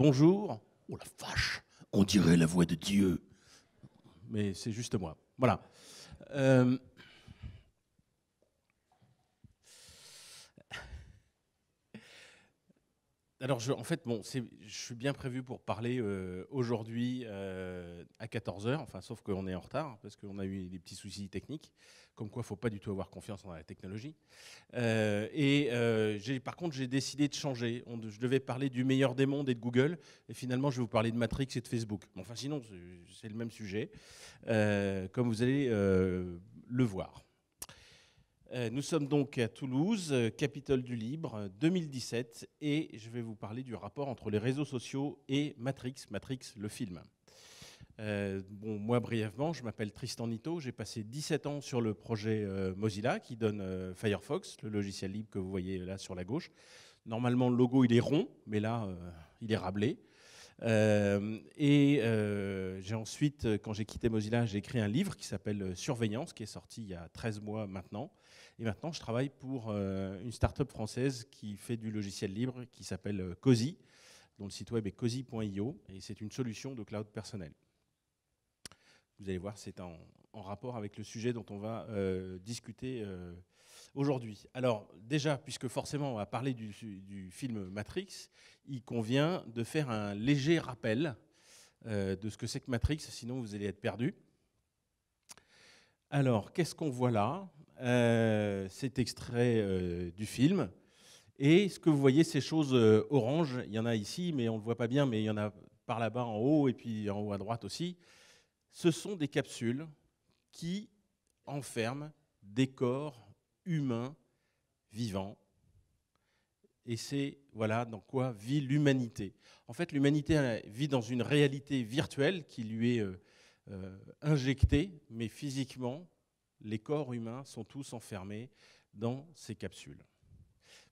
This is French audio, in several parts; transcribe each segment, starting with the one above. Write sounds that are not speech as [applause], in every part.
bonjour. Oh la vache, on dirait la voix de Dieu. Mais c'est juste moi. Voilà. Euh, alors, je, en fait, bon, je suis bien prévu pour parler euh, aujourd'hui euh, à 14h, enfin, sauf qu'on est en retard, hein, parce qu'on a eu des petits soucis techniques, comme quoi il ne faut pas du tout avoir confiance en la technologie. Euh, et par contre, j'ai décidé de changer. je devais parler du meilleur des mondes et de Google, et finalement, je vais vous parler de Matrix et de Facebook. enfin, sinon, c'est le même sujet, comme vous allez le voir. Euh, nous sommes donc à Toulouse, euh, capitale du libre, 2017, euh, et je vais vous parler du rapport entre les réseaux sociaux et Matrix, Matrix le film. bon, moi, brièvement, je m'appelle Tristan Nito, j'ai passé 17 ans sur le projet Mozilla qui donne Firefox, le logiciel libre que vous voyez là sur la gauche. Normalement, le logo, il est rond, mais là, il est rablé. et j'ai ensuite, quand j'ai quitté Mozilla, j'ai écrit un livre qui s'appelle Surveillance, qui est sorti il y a 13 mois maintenant, et maintenant, je travaille pour euh, une start-up française qui fait du logiciel libre qui s'appelle euh, COSI, dont le site web est cosi.io, et c'est une solution de cloud personnel. Vous allez voir, c'est en, rapport avec le sujet dont on va euh, discuter aujourd'hui. Alors déjà, puisque forcément on va parler du, film Matrix, il convient de faire un léger rappel de ce que c'est que Matrix, sinon vous allez être perdu. Alors, qu'est-ce qu'on voit là euh, cet extrait euh, du film. Et ce que vous voyez, ces choses euh, oranges, il y en a ici, mais on ne le voit pas bien, mais il y en a par là-bas en haut et puis en haut à droite aussi. Ce sont des capsules qui enferment des corps humains vivants. Et c'est voilà dans quoi vit l'humanité. En fait, l'humanité vit dans une réalité virtuelle qui lui est injectée, mais physiquement, les corps humains sont tous enfermés dans ces capsules.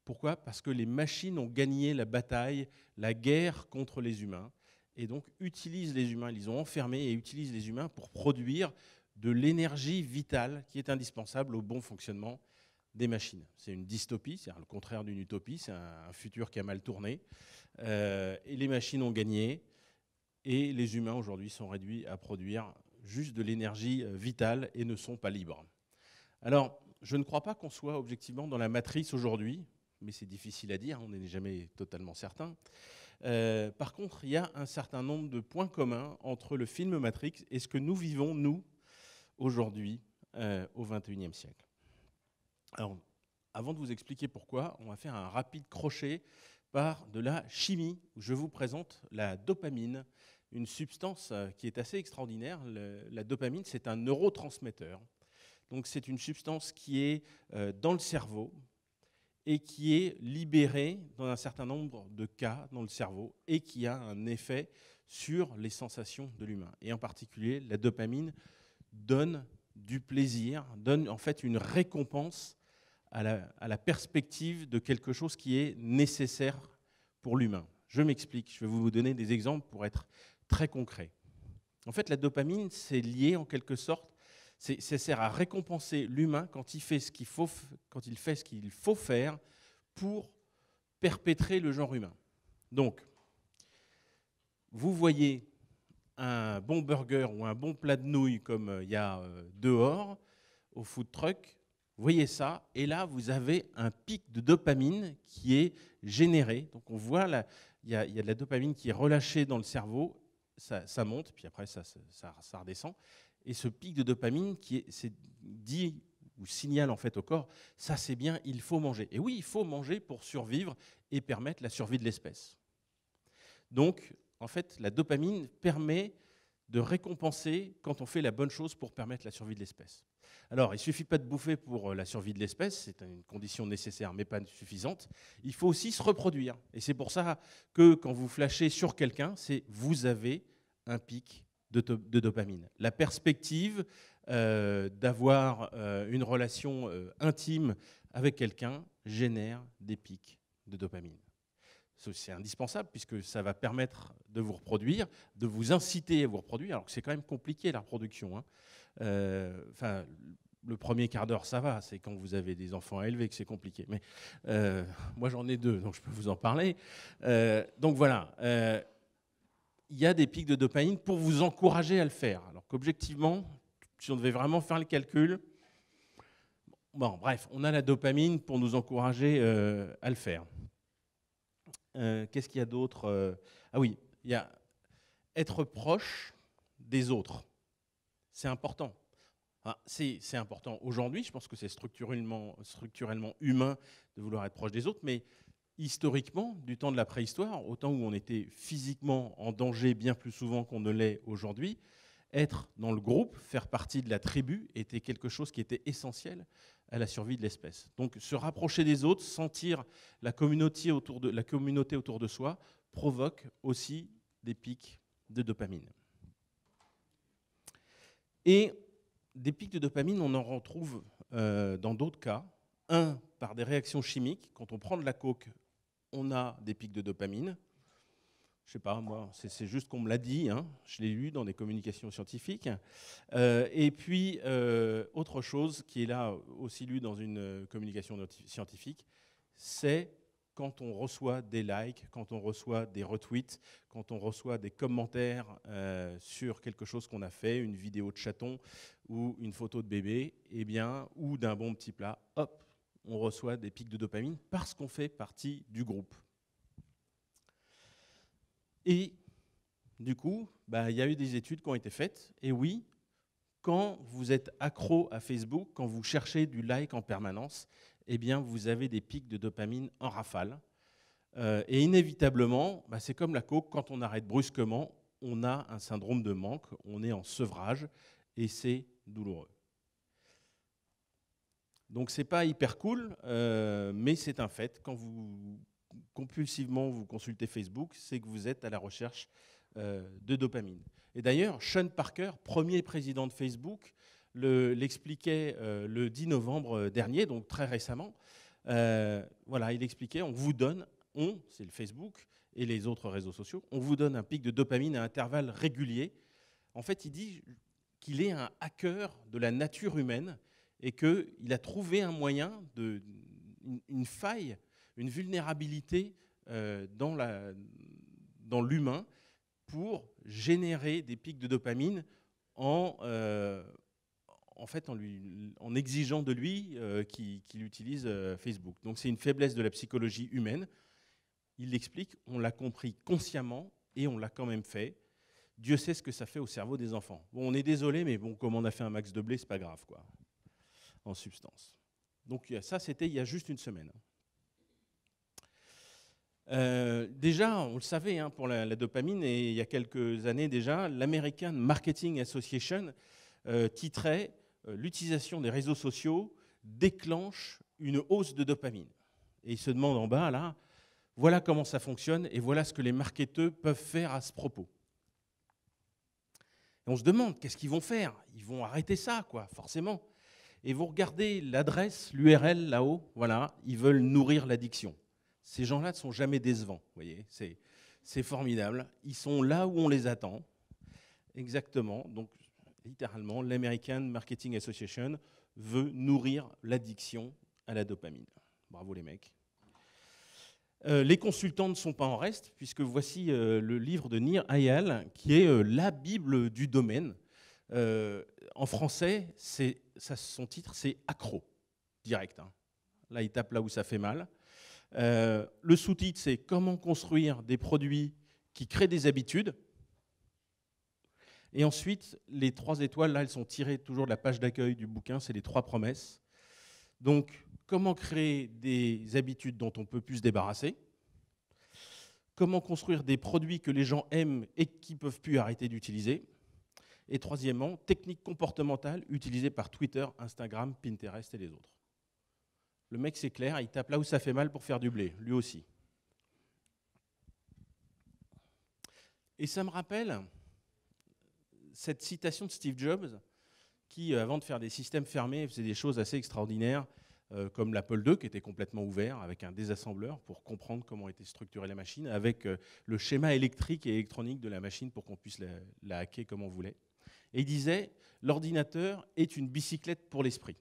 Pourquoi Parce que les machines ont gagné la bataille, la guerre contre les humains, et donc utilisent les humains, ils les ont enfermés et utilisent les humains pour produire de l'énergie vitale qui est indispensable au bon fonctionnement des machines. C'est une dystopie, c'est le contraire d'une utopie, c'est un futur qui a mal tourné. Euh, et les machines ont gagné, et les humains aujourd'hui sont réduits à produire juste de l'énergie euh, vitale et ne sont pas libres. Alors, je ne crois pas qu'on soit objectivement dans la matrice aujourd'hui, mais c'est difficile à dire, on n'est jamais totalement certain. Euh, par contre, il y a un certain nombre de points communs entre le film Matrix et ce que nous vivons, nous, aujourd'hui, euh, au XXIe siècle. Alors, avant de vous expliquer pourquoi, on va faire un rapide crochet par de la chimie. je vous présente la dopamine, une substance euh, qui est assez extraordinaire. la dopamine, c'est un neurotransmetteur. Donc c'est une substance qui est euh, dans le cerveau et qui est libérée dans un certain nombre de cas dans le cerveau et qui a un effet sur les sensations de l'humain. Et en particulier, la dopamine donne du plaisir, donne en fait une récompense à la, à la perspective de quelque chose qui est nécessaire pour l'humain. Je m'explique, je vais vous donner des exemples pour être très concret. En fait, la dopamine, c'est lié en quelque sorte, ça sert à récompenser l'humain quand il fait ce qu'il faut, faire pour perpétrer le genre humain. Donc, vous voyez un bon burger ou un bon plat de nouilles comme euh, il y a euh, dehors au food truck, vous voyez ça, et là vous avez un pic de dopamine qui est généré. Donc on voit, il y, y, a de la dopamine qui est relâchée dans le cerveau ça, monte, puis après ça, redescend. Et ce pic de dopamine qui est, dit ou signale en fait au corps, ça c'est bien, il faut manger. Et oui, il faut manger pour survivre et permettre la survie de l'espèce. Donc, en fait, la dopamine permet de récompenser quand on fait la bonne chose pour permettre la survie de l'espèce. Alors, il ne suffit pas de bouffer pour euh, la survie de l'espèce, c'est une condition nécessaire mais pas suffisante. Il faut aussi se reproduire. Et c'est pour ça que quand vous flashez sur quelqu'un, c'est vous avez un pic de, dopamine. La perspective euh, d'avoir euh, une relation intime avec quelqu'un génère des pics de dopamine c'est indispensable puisque ça va permettre de vous reproduire, de vous inciter à vous reproduire, alors que c'est quand même compliqué la reproduction. Hein. Euh, le premier quart d'heure, ça va, c'est quand vous avez des enfants à élever que c'est compliqué. Mais euh, moi, j'en ai deux, donc je peux vous en parler. Euh, donc voilà, il y a des pics de dopamine pour vous encourager à le faire. Alors qu'objectivement, si on devait vraiment faire le calcul, bon, bref, on a la dopamine pour nous encourager à le faire. Euh, qu'est-ce qu'il y a d'autre euh, Ah oui, il y a être proche des autres. C'est important. c'est important aujourd'hui, je pense que c'est structurellement, structurellement humain de vouloir être proche des autres, mais historiquement, du temps de la préhistoire, au temps où on était physiquement en danger bien plus souvent qu'on ne l'est aujourd'hui, être dans le groupe, faire partie de la tribu, était quelque chose qui était essentiel à la survie de l'espèce. Donc se rapprocher des autres, sentir la communauté autour de, la communauté autour de soi, provoque aussi des pics de dopamine. Et des pics de dopamine, on en retrouve euh, dans d'autres cas. Un, par des réactions chimiques. Quand on prend de la coke, on a des pics de dopamine je sais pas, moi, c'est juste qu'on me l'a dit, hein. je l'ai lu dans des communications scientifiques. Euh, et puis, euh, autre chose qui est là aussi lu dans une euh, communication scientifique, c'est quand on reçoit des likes, quand on reçoit des retweets, quand on reçoit des commentaires sur quelque chose qu'on a fait, une vidéo de chaton ou une photo de bébé, eh bien, ou d'un bon petit plat, hop, on reçoit des pics de dopamine parce qu'on fait partie du groupe. Et du coup, bah, il y a eu des études qui ont été faites. Et oui, quand vous êtes accro à Facebook, quand vous cherchez du like en permanence, eh bien, vous avez des pics de dopamine en rafale. Euh, et inévitablement, bah, c'est comme la coke, quand on arrête brusquement, on a un syndrome de manque, on est en sevrage, et c'est douloureux. Donc ce n'est pas hyper cool, euh, mais c'est un fait. Quand vous compulsivement vous consultez Facebook, c'est que vous êtes à la recherche euh, de dopamine. Et d'ailleurs, Sean Parker, premier président de Facebook, l'expliquait euh, le, le 10 novembre euh, dernier, donc très récemment. voilà, il expliquait, on vous donne, on, c'est le Facebook et les autres réseaux sociaux, on vous donne un pic de dopamine à intervalles réguliers. En fait, il dit qu'il est un hacker de la nature humaine et qu'il a trouvé un moyen, de, une faille une vulnérabilité euh, dans l'humain pour générer des pics de dopamine en, euh, en, fait, en, lui, en exigeant de lui euh, qu'il utilise Facebook. Donc c'est une faiblesse de la psychologie humaine. Il l'explique, on l'a compris consciemment et on l'a quand même fait. Dieu sait ce que ça fait au cerveau des enfants. Bon, on est désolé, mais bon, comme on a fait un max de blé, c'est pas grave, quoi, en substance. Donc ça, c'était il y a juste une semaine. Euh, déjà, on le savait hein, pour la, dopamine, et il y a quelques années déjà, l'American Marketing Association euh, titrait euh, L'utilisation des réseaux sociaux déclenche une hausse de dopamine. Et il se demande en bas, là, voilà comment ça fonctionne et voilà ce que les marketeurs peuvent faire à ce propos. Et on se demande, qu'est-ce qu'ils vont faire Ils vont arrêter ça, quoi, forcément. Et vous regardez l'adresse, l'URL là-haut, voilà, ils veulent nourrir l'addiction. Ces gens-là ne sont jamais décevants, vous voyez, c'est formidable. Ils sont là où on les attend, exactement. Donc, littéralement, l'American Marketing Association veut nourrir l'addiction à la dopamine. Bravo les mecs. Euh, les consultants ne sont pas en reste, puisque voici euh, le livre de Nir Ayal, qui est euh, la Bible du domaine. en français, son titre, c'est Accro, direct. Hein. Là, il tape là où ça fait mal. Euh, le sous-titre, c'est Comment construire des produits qui créent des habitudes. Et ensuite, les trois étoiles, là, elles sont tirées toujours de la page d'accueil du bouquin, c'est les trois promesses. Donc, comment créer des habitudes dont on peut plus se débarrasser Comment construire des produits que les gens aiment et qui ne peuvent plus arrêter d'utiliser Et troisièmement, techniques comportementales utilisées par Twitter, Instagram, Pinterest et les autres. Le mec, c'est clair, il tape là où ça fait mal pour faire du blé, lui aussi. Et ça me rappelle cette citation de Steve Jobs, qui, euh, avant de faire des systèmes fermés, faisait des choses assez extraordinaires, euh, comme l'Apple II, qui était complètement ouvert, avec un désassembleur pour comprendre comment était structurée la machine, avec euh, le schéma électrique et électronique de la machine pour qu'on puisse la hacker comme on voulait. Et il disait, l'ordinateur est une bicyclette pour l'esprit.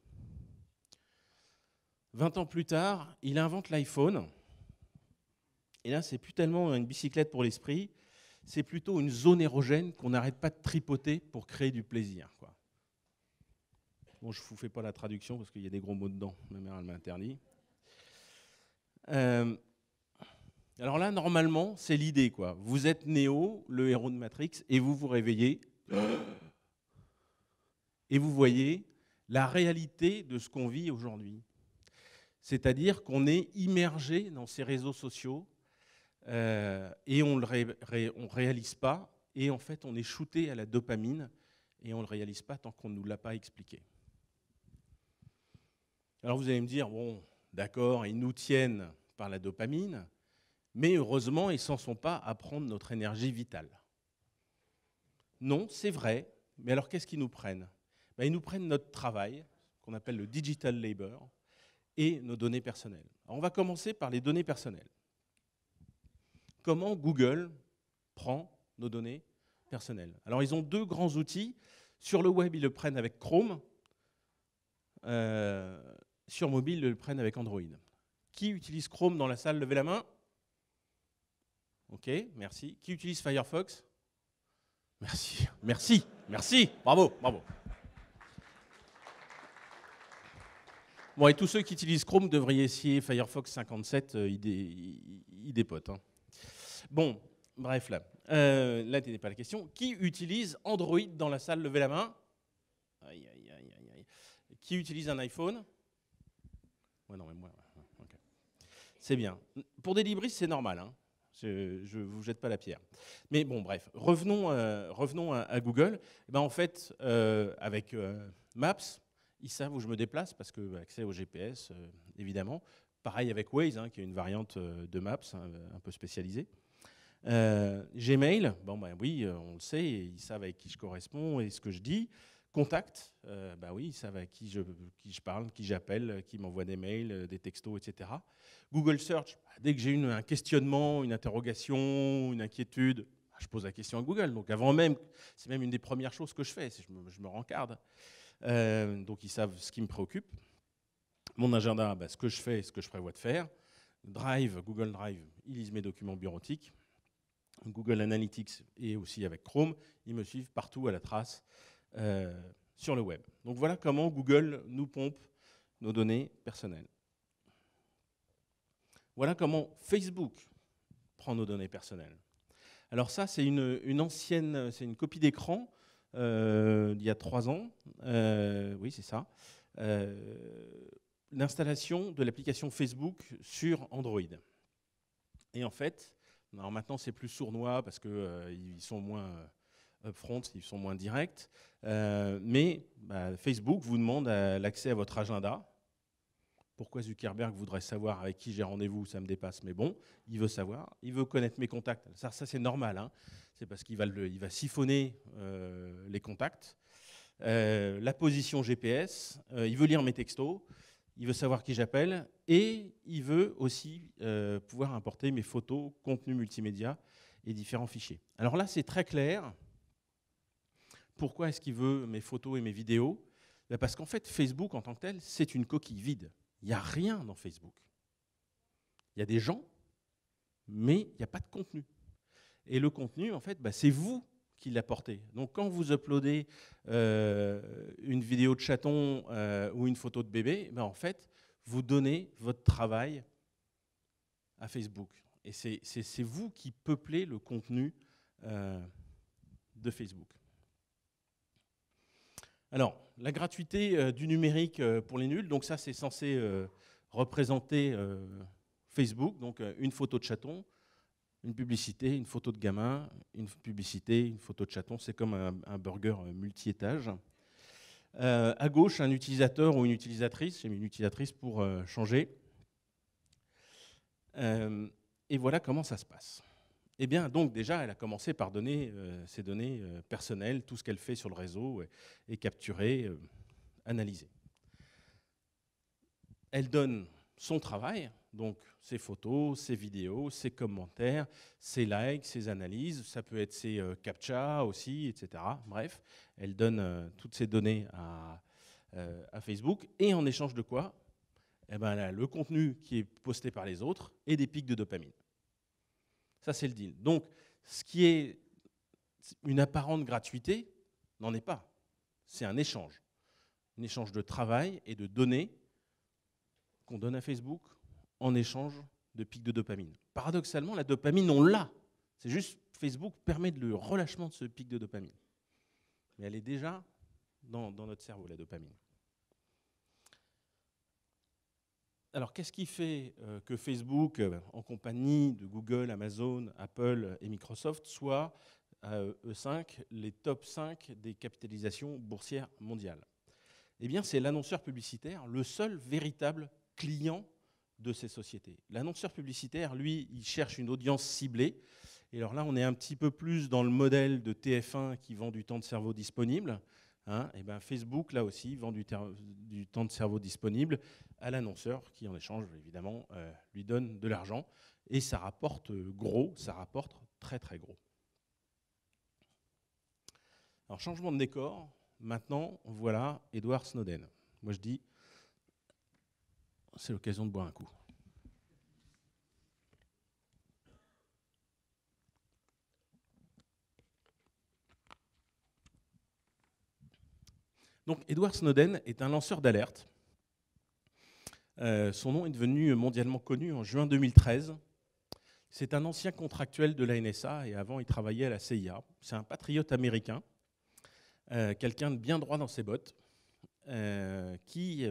20 ans plus tard, il invente l'iPhone. Et là, c'est plus tellement une bicyclette pour l'esprit, c'est plutôt une zone érogène qu'on n'arrête pas de tripoter pour créer du plaisir. Bon, je ne vous fais pas la traduction parce qu'il y a des gros mots dedans. Ma mère, elle m'a interdit. Euh, alors là, normalement, c'est l'idée. quoi. Vous êtes Néo, le héros de Matrix, et vous vous réveillez. [gasps] Et vous voyez la réalité de ce qu'on vit aujourd'hui. C'est-à-dire qu'on est immergé dans ces réseaux sociaux euh, et on ne le réalise pas. Et en fait, on est shooté à la dopamine et on ne le réalise pas tant qu'on ne nous l'a pas expliqué. Alors vous allez me dire, bon, d'accord, ils nous tiennent par la dopamine, mais heureusement, ils ne s'en sont pas à prendre notre énergie vitale. Non, c'est vrai, mais alors qu'est-ce qu'ils nous prennent ben, Ils nous prennent notre travail, qu'on appelle le digital labor, et nos données personnelles. on va commencer par les données personnelles. Comment Google prend nos données personnelles Alors ils ont deux grands outils. Sur le web, ils le prennent avec Chrome. Euh, sur mobile, ils le prennent avec Android. Qui utilise Chrome dans la salle Levez la main. Ok, merci. Qui utilise Firefox Merci, merci, merci. Bravo, bravo. Bon, et tous ceux qui utilisent Chrome devraient essayer Firefox 57, euh, id hein. Bon, bref, là, euh, là, n'est pas la question. Qui utilise Android dans la salle Levez la main. Aïe, aïe, aïe, aïe, Qui utilise un iPhone Ouais, non, mais moi. C'est bien. Pour des libristes, c'est normal. Hein. Je ne vous jette pas la pierre. Mais bon, bref, revenons, euh, revenons à, Google. Eh ben, en fait, euh, avec euh, Maps, ils savent où je me déplace parce que bah, accès au GPS, euh, évidemment. Pareil avec Waze, hein, qui est une variante euh, de Maps hein, un peu spécialisée. Euh, Gmail, bon ben oui, on le sait, ils savent avec qui je corresponds et ce que je dis. Contact, bah oui, ils savent avec qui je, qui je parle, qui j'appelle, qui m'envoie des mails, des textos, etc. Google Search, bah, dès que j'ai un questionnement, une interrogation, une inquiétude, je pose la question à Google. Donc avant même, c'est même une des premières choses que je fais, je me, je me rencarde. Euh, donc ils savent ce qui me préoccupe. Mon agenda, bah, ce que je fais, ce que je prévois de faire. Drive, Google Drive, ils lisent mes documents bureautiques. Google Analytics et aussi avec Chrome, ils me suivent partout à la trace euh, sur le web. Donc voilà comment Google nous pompe nos données personnelles. Voilà comment Facebook prend nos données personnelles. Alors ça, c'est une, ancienne, c'est une copie d'écran euh, il y a trois ans. Euh, oui, c'est ça. Euh, l'installation de l'application Facebook sur Android. Et en fait, maintenant c'est plus sournois parce qu'ils sont moins upfront, ils sont moins directs. mais bah, Facebook vous demande l'accès à votre agenda pourquoi Zuckerberg voudrait savoir avec qui j'ai rendez-vous Ça me dépasse, mais bon, il veut savoir, il veut connaître mes contacts. Ça, c'est normal, hein. c'est parce qu'il va, siphonner euh, les contacts. Euh, la position GPS, euh, il veut lire mes textos, il veut savoir qui j'appelle, et il veut aussi pouvoir importer mes photos, contenu multimédia et différents fichiers. Alors là, c'est très clair. Pourquoi est-ce qu'il veut mes photos et mes vidéos ben, Parce qu'en fait, Facebook, en tant que tel, c'est une coquille vide. Il n'y a rien dans Facebook. Il y a des gens, mais il n'y a pas de contenu. Et le contenu, en fait, bah, c'est vous qui l'apportez. Donc quand vous uploadez euh, une vidéo de chaton euh, ou une photo de bébé, bah, en fait, vous donnez votre travail à Facebook. Et c'est vous qui peuplez le contenu euh, de Facebook. Alors, la gratuité euh, du numérique euh, pour les nuls, donc ça c'est censé euh, représenter Facebook, donc une photo de chaton, une publicité, une photo de gamin, une publicité, une photo de chaton, c'est comme un, un burger multi-étage. à gauche, un utilisateur ou une utilisatrice, j'ai mis une utilisatrice pour changer. et voilà comment ça se passe. Eh bien, donc déjà, elle a commencé par donner euh, ses données euh, personnelles, tout ce qu'elle fait sur le réseau, est capturé, euh, analysé. Elle donne son travail, donc ses photos, ses vidéos, ses commentaires, ses likes, ses analyses, ça peut être ses captcha aussi, etc. Bref, elle donne toutes ses données à, Facebook, et en échange de quoi eh ben, le contenu qui est posté par les autres et des pics de dopamine. Ça, c'est le deal. Donc, ce qui est une apparente gratuité n'en est pas. C'est un échange. Un échange de travail et de données qu'on donne à Facebook en échange de pics de dopamine. Paradoxalement, la dopamine, on l'a. C'est juste Facebook permet le relâchement de ce pic de dopamine. Mais elle est déjà dans notre cerveau, la dopamine. alors qu'est-ce qui fait euh, que Facebook, euh, en compagnie de Google, Amazon, Apple et Microsoft, soit E5 euh, les top 5 des capitalisations boursières mondiales Eh bien, c'est l'annonceur publicitaire, le seul véritable client de ces sociétés. L'annonceur publicitaire, lui, il cherche une audience ciblée. Et alors là, on est un petit peu plus dans le modèle de TF1 qui vend du temps de cerveau disponible. Hein, eh ben, Facebook, là aussi, vend du, temps de cerveau disponible à l'annonceur qui, en échange, évidemment, euh, lui donne de l'argent. Et ça rapporte euh, gros, ça rapporte très très gros. Alors, changement de décor, maintenant, voilà Edward Snowden. Moi, je dis, c'est l'occasion de boire un coup. Donc Edward Snowden est un lanceur d'alerte. Euh, son nom est devenu mondialement connu en juin 2013. C'est un ancien contractuel de la NSA et avant il travaillait à la CIA. C'est un patriote américain, euh, quelqu'un de bien droit dans ses bottes, euh, qui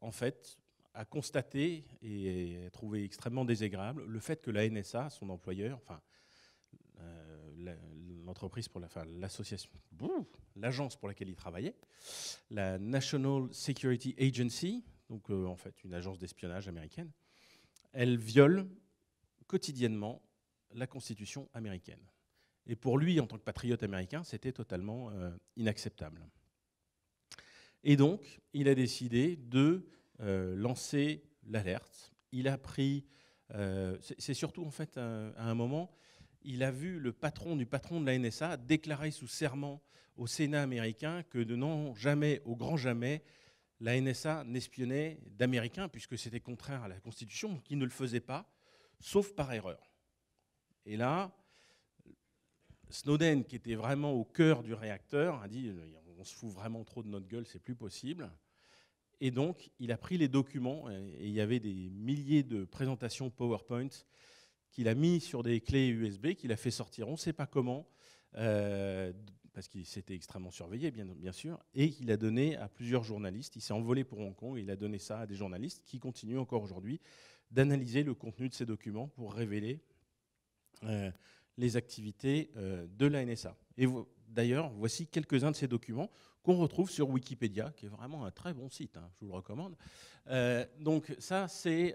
en fait a constaté et a trouvé extrêmement désagréable le fait que la NSA, son employeur, enfin pour la, enfin, l'association, l'agence pour laquelle il travaillait, la National Security Agency, donc euh, en fait une agence d'espionnage américaine, elle viole quotidiennement la Constitution américaine. Et pour lui, en tant que patriote américain, c'était totalement euh, inacceptable. Et donc, il a décidé de euh, lancer l'alerte. Il a pris. c'est surtout en fait à un moment il a vu le patron du patron de la NSA déclarer sous serment au Sénat américain que de non jamais, au grand jamais, la NSA n'espionnait d'Américains, puisque c'était contraire à la Constitution, qu'il ne le faisait pas, sauf par erreur. Et là, Snowden, qui était vraiment au cœur du réacteur, a dit on se fout vraiment trop de notre gueule, c'est plus possible. Et donc, il a pris les documents, et il y avait des milliers de présentations PowerPoint qu'il a mis sur des clés USB, qu'il a fait sortir on ne sait pas comment, euh, parce qu'il s'était extrêmement surveillé, bien, sûr, et qu'il a donné à plusieurs journalistes. Il s'est envolé pour Hong Kong il a donné ça à des journalistes qui continuent encore aujourd'hui d'analyser le contenu de ces documents pour révéler euh, les activités euh, de la NSA. Et d'ailleurs, voici quelques-uns de ces documents qu'on retrouve sur Wikipédia, qui est vraiment un très bon site, hein, je vous le recommande. donc ça, c'est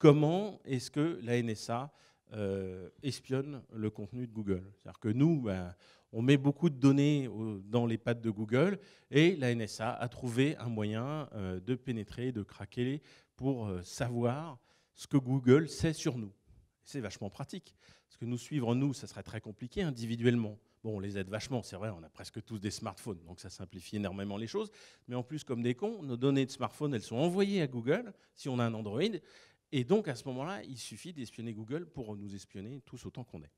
comment est-ce que la NSA euh, espionne le contenu de Google. C'est-à-dire que nous, ben, on met beaucoup de données dans les pattes de Google et la NSA a trouvé un moyen euh, de pénétrer, de craquer pour euh, savoir ce que Google sait sur nous. C'est vachement pratique, parce que nous suivre nous, ça serait très compliqué individuellement. Bon, on les aide vachement, c'est vrai, on a presque tous des smartphones, donc ça simplifie énormément les choses. Mais en plus, comme des cons, nos données de smartphone, elles sont envoyées à Google, si on a un Android, et donc, à ce moment-là, il suffit d'espionner Google pour nous espionner tous autant qu'on est.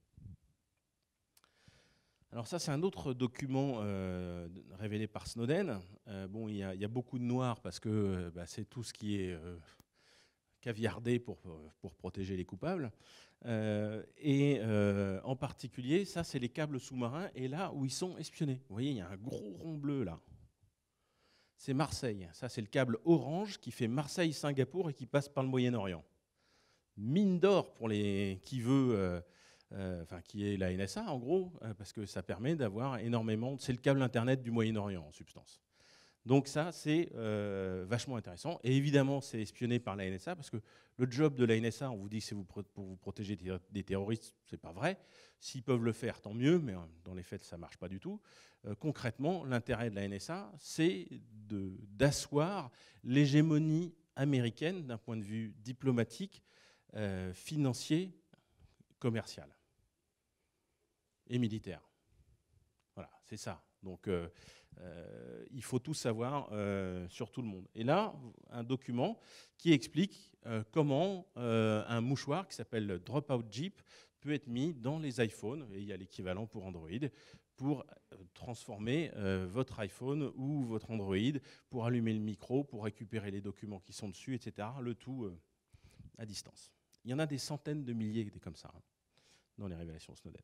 Alors ça, c'est un autre document euh, révélé par Snowden. Euh, bon, il y, a beaucoup de noir parce que euh, bah, c'est tout ce qui est caviardé pour, pour, protéger les coupables. et en particulier, ça, c'est les câbles sous-marins et là où ils sont espionnés. Vous voyez, il y a un gros rond bleu là c'est Marseille. Ça, c'est le câble orange qui fait Marseille-Singapour et qui passe par le Moyen-Orient. Mine d'or pour les qui veut, euh, euh, enfin qui est la NSA en gros, euh, parce que ça permet d'avoir énormément. C'est le câble internet du Moyen-Orient en substance. Donc ça, c'est euh, vachement intéressant. Et évidemment, c'est espionné par la NSA, parce que le job de la NSA, on vous dit que c'est pour vous protéger des terroristes, c'est pas vrai. S'ils peuvent le faire, tant mieux, mais euh, dans les faits, ça marche pas du tout. Euh, concrètement, l'intérêt de la NSA, c'est d'asseoir l'hégémonie américaine d'un point de vue diplomatique, financier, commercial et militaire. Voilà, c'est ça. Donc euh, il faut tout savoir euh, sur tout le monde. Et là, un document qui explique euh, comment un mouchoir qui s'appelle Dropout Jeep peut être mis dans les iPhones, et il y a l'équivalent pour Android, pour transformer votre iPhone ou votre Android, pour allumer le micro, pour récupérer les documents qui sont dessus, etc. Le tout à distance. Il y en a des centaines de milliers des comme ça hein, dans les révélations Snowden.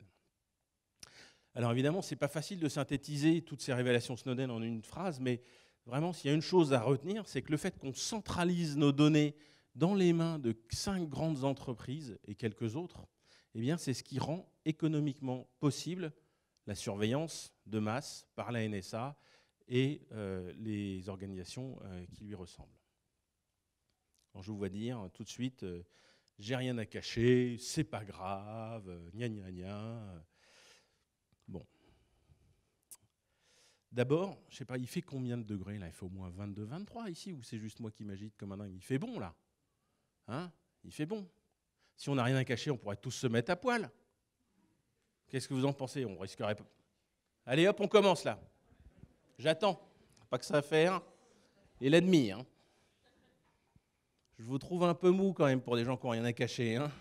Alors évidemment, ce n'est pas facile de synthétiser toutes ces révélations Snowden en une phrase, mais vraiment, s'il y a une chose à retenir, c'est que le fait qu'on centralise nos données dans les mains de cinq grandes entreprises et quelques autres, eh bien, c'est ce qui rend économiquement possible la surveillance de masse par la NSA et euh, les organisations euh, qui lui ressemblent. Alors, je vous vois dire tout de suite, euh, j'ai rien à cacher, c'est pas grave, gna gna gna. Bon. D'abord, je sais pas, il fait combien de degrés là Il fait au moins 22, 23 ici ou c'est juste moi qui m'agite comme un dingue Il fait bon là. Hein Il fait bon. Si on n'a rien à cacher, on pourrait tous se mettre à poil. Qu'est-ce que vous en pensez On risquerait pas. Allez hop, on commence là. J'attends. Pas que ça fait faire, et l'ennemi. Hein. Je vous trouve un peu mou quand même pour des gens qui n'ont rien à cacher. Hein.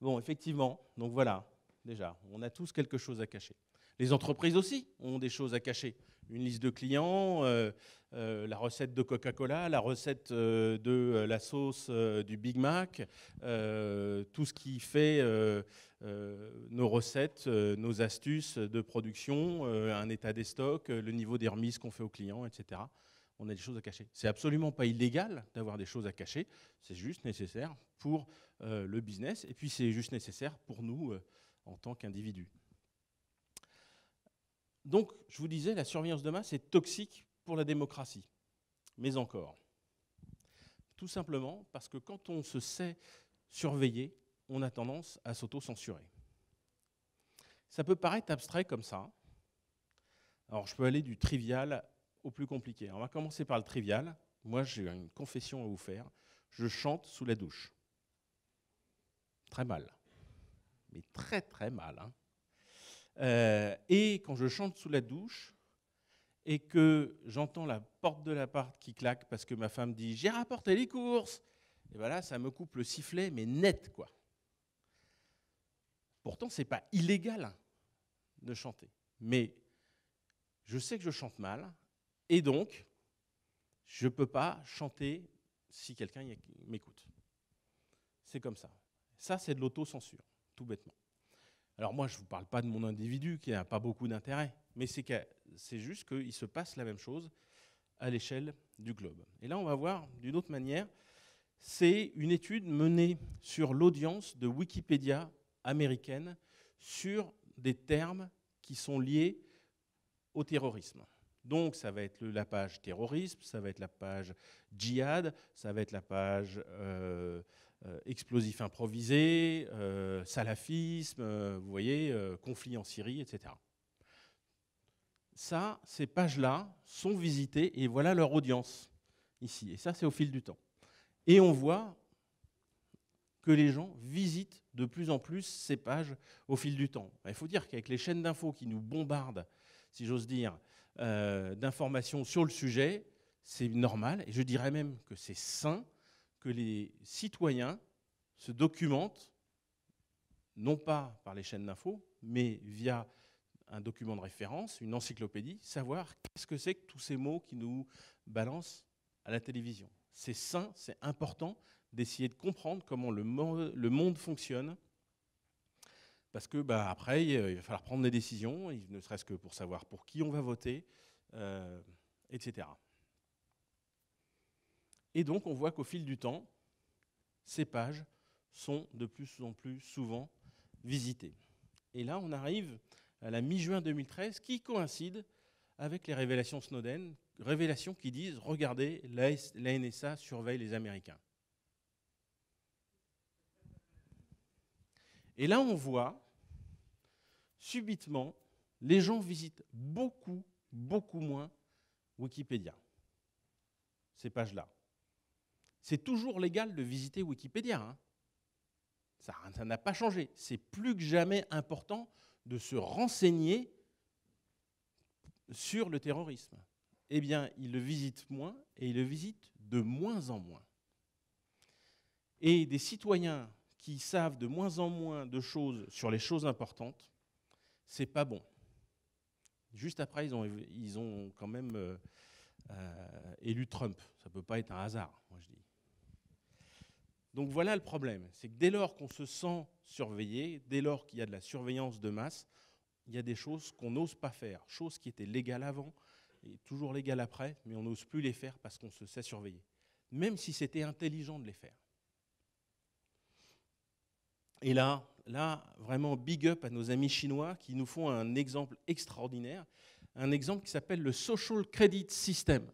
Bon, effectivement, donc voilà déjà. On a tous quelque chose à cacher. Les entreprises aussi ont des choses à cacher. Une liste de clients, euh, euh, la recette de Coca-Cola, la recette euh, de la sauce du Big Mac, tout ce qui fait nos recettes, nos astuces de production, un état des stocks, le niveau des remises qu'on fait aux clients, etc. On a des choses à cacher. C'est absolument pas illégal d'avoir des choses à cacher. C'est juste nécessaire pour le business et puis c'est juste nécessaire pour nous en tant qu'individu. Donc, je vous disais, la surveillance de masse est toxique pour la démocratie. Mais encore, tout simplement parce que quand on se sait surveiller, on a tendance à s'auto-censurer. Ça peut paraître abstrait comme ça. Alors, je peux aller du trivial au plus compliqué. on va commencer par le trivial. Moi, j'ai une confession à vous faire. Je chante sous la douche. Très mal mais très très mal. Hein. Euh, et quand je chante sous la douche et que j'entends la porte de l'appart qui claque parce que ma femme dit j'ai rapporté les courses, et voilà, ben ça me coupe le sifflet, mais net quoi. Pourtant, c'est pas illégal hein, de chanter, mais je sais que je chante mal, et donc je ne peux pas chanter si quelqu'un m'écoute. C'est comme ça. Ça, c'est de l'autocensure bêtement. Alors moi, je vous parle pas de mon individu qui n'a pas beaucoup d'intérêt, mais c'est, que, c'est juste qu'il se passe la même chose à l'échelle du globe. Et là, on va voir d'une autre manière, c'est une étude menée sur l'audience de Wikipédia américaine sur des termes qui sont liés au terrorisme. Donc ça va être la page terrorisme, ça va être la page djihad, ça va être la page... Euh, euh, explosifs improvisés, euh, salafisme, euh, vous voyez, conflit en Syrie, etc. Ça, ces pages-là sont visitées et voilà leur audience ici. Et ça, c'est au fil du temps. Et on voit que les gens visitent de plus en plus ces pages au fil du temps. Il faut dire qu'avec les chaînes d'infos qui nous bombardent, si j'ose dire, d'informations sur le sujet, c'est normal, et je dirais même que c'est sain que les citoyens se documentent, non pas par les chaînes d'info, mais via un document de référence, une encyclopédie, savoir qu'est-ce que c'est que tous ces mots qui nous balancent à la télévision. C'est sain, c'est important d'essayer de comprendre comment le monde, fonctionne, parce que bah, après, il euh, va falloir prendre des décisions, ne serait-ce que pour savoir pour qui on va voter, euh, etc. Et donc on voit qu'au fil du temps, ces pages sont de plus en plus souvent visitées. Et là, on arrive à la mi-juin 2013 qui coïncide avec les révélations Snowden, révélations qui disent, regardez, la NSA surveille les Américains. Et là, on voit, subitement, les gens visitent beaucoup, beaucoup moins Wikipédia, ces pages-là c'est toujours légal de visiter Wikipédia. Hein. Ça n'a pas changé. C'est plus que jamais important de se renseigner sur le terrorisme. Eh bien, ils le visitent moins et ils le visitent de moins en moins. Et des citoyens qui savent de moins en moins de choses sur les choses importantes, c'est pas bon. Juste après, ils ont, quand même euh, euh, élu Trump. Ça peut pas être un hasard, moi je dis. Donc voilà le problème, c'est que dès lors qu'on se sent surveillé, dès lors qu'il y a de la surveillance de masse, il y a des choses qu'on n'ose pas faire, choses qui étaient légales avant et toujours légales après, mais on n'ose plus les faire parce qu'on se sait surveiller, même si c'était intelligent de les faire. Et là, là, vraiment big up à nos amis chinois qui nous font un exemple extraordinaire, un exemple qui s'appelle le Social Credit System.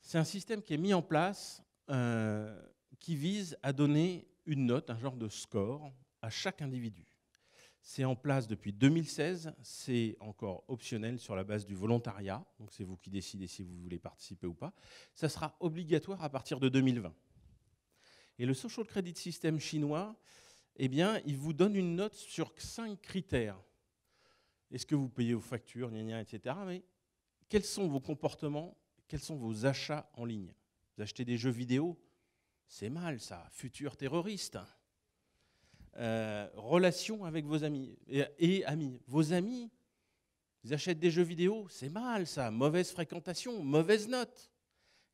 C'est un système qui est mis en place euh, qui vise à donner une note, un genre de score, à chaque individu. C'est en place depuis 2016, c'est encore optionnel sur la base du volontariat, donc c'est vous qui décidez si vous voulez participer ou pas. Ça sera obligatoire à partir de 2020. Et le social credit system chinois, eh bien, il vous donne une note sur cinq critères. Est-ce que vous payez vos factures, etc. Mais quels sont vos comportements, quels sont vos achats en ligne vous achetez des jeux vidéo, c'est mal ça, futur terroriste. Relations euh, relation avec vos amis et, amis. Vos amis, ils achètent des jeux vidéo, c'est mal ça, mauvaise fréquentation, mauvaise note.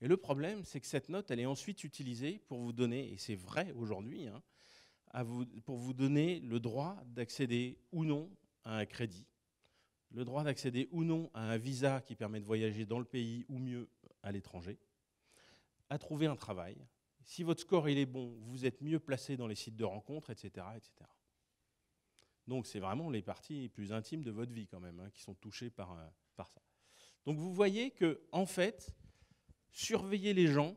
Et le problème, c'est que cette note, elle est ensuite utilisée pour vous donner, et c'est vrai aujourd'hui, hein, pour vous donner le droit d'accéder ou non à un crédit, le droit d'accéder ou non à un visa qui permet de voyager dans le pays ou mieux à l'étranger, à trouver un travail. Si votre score il est bon, vous êtes mieux placé dans les sites de rencontres, etc. etc. Donc c'est vraiment les parties les plus intimes de votre vie quand même hein, qui sont touchées par, euh, par ça. Donc vous voyez que en fait, surveiller les gens,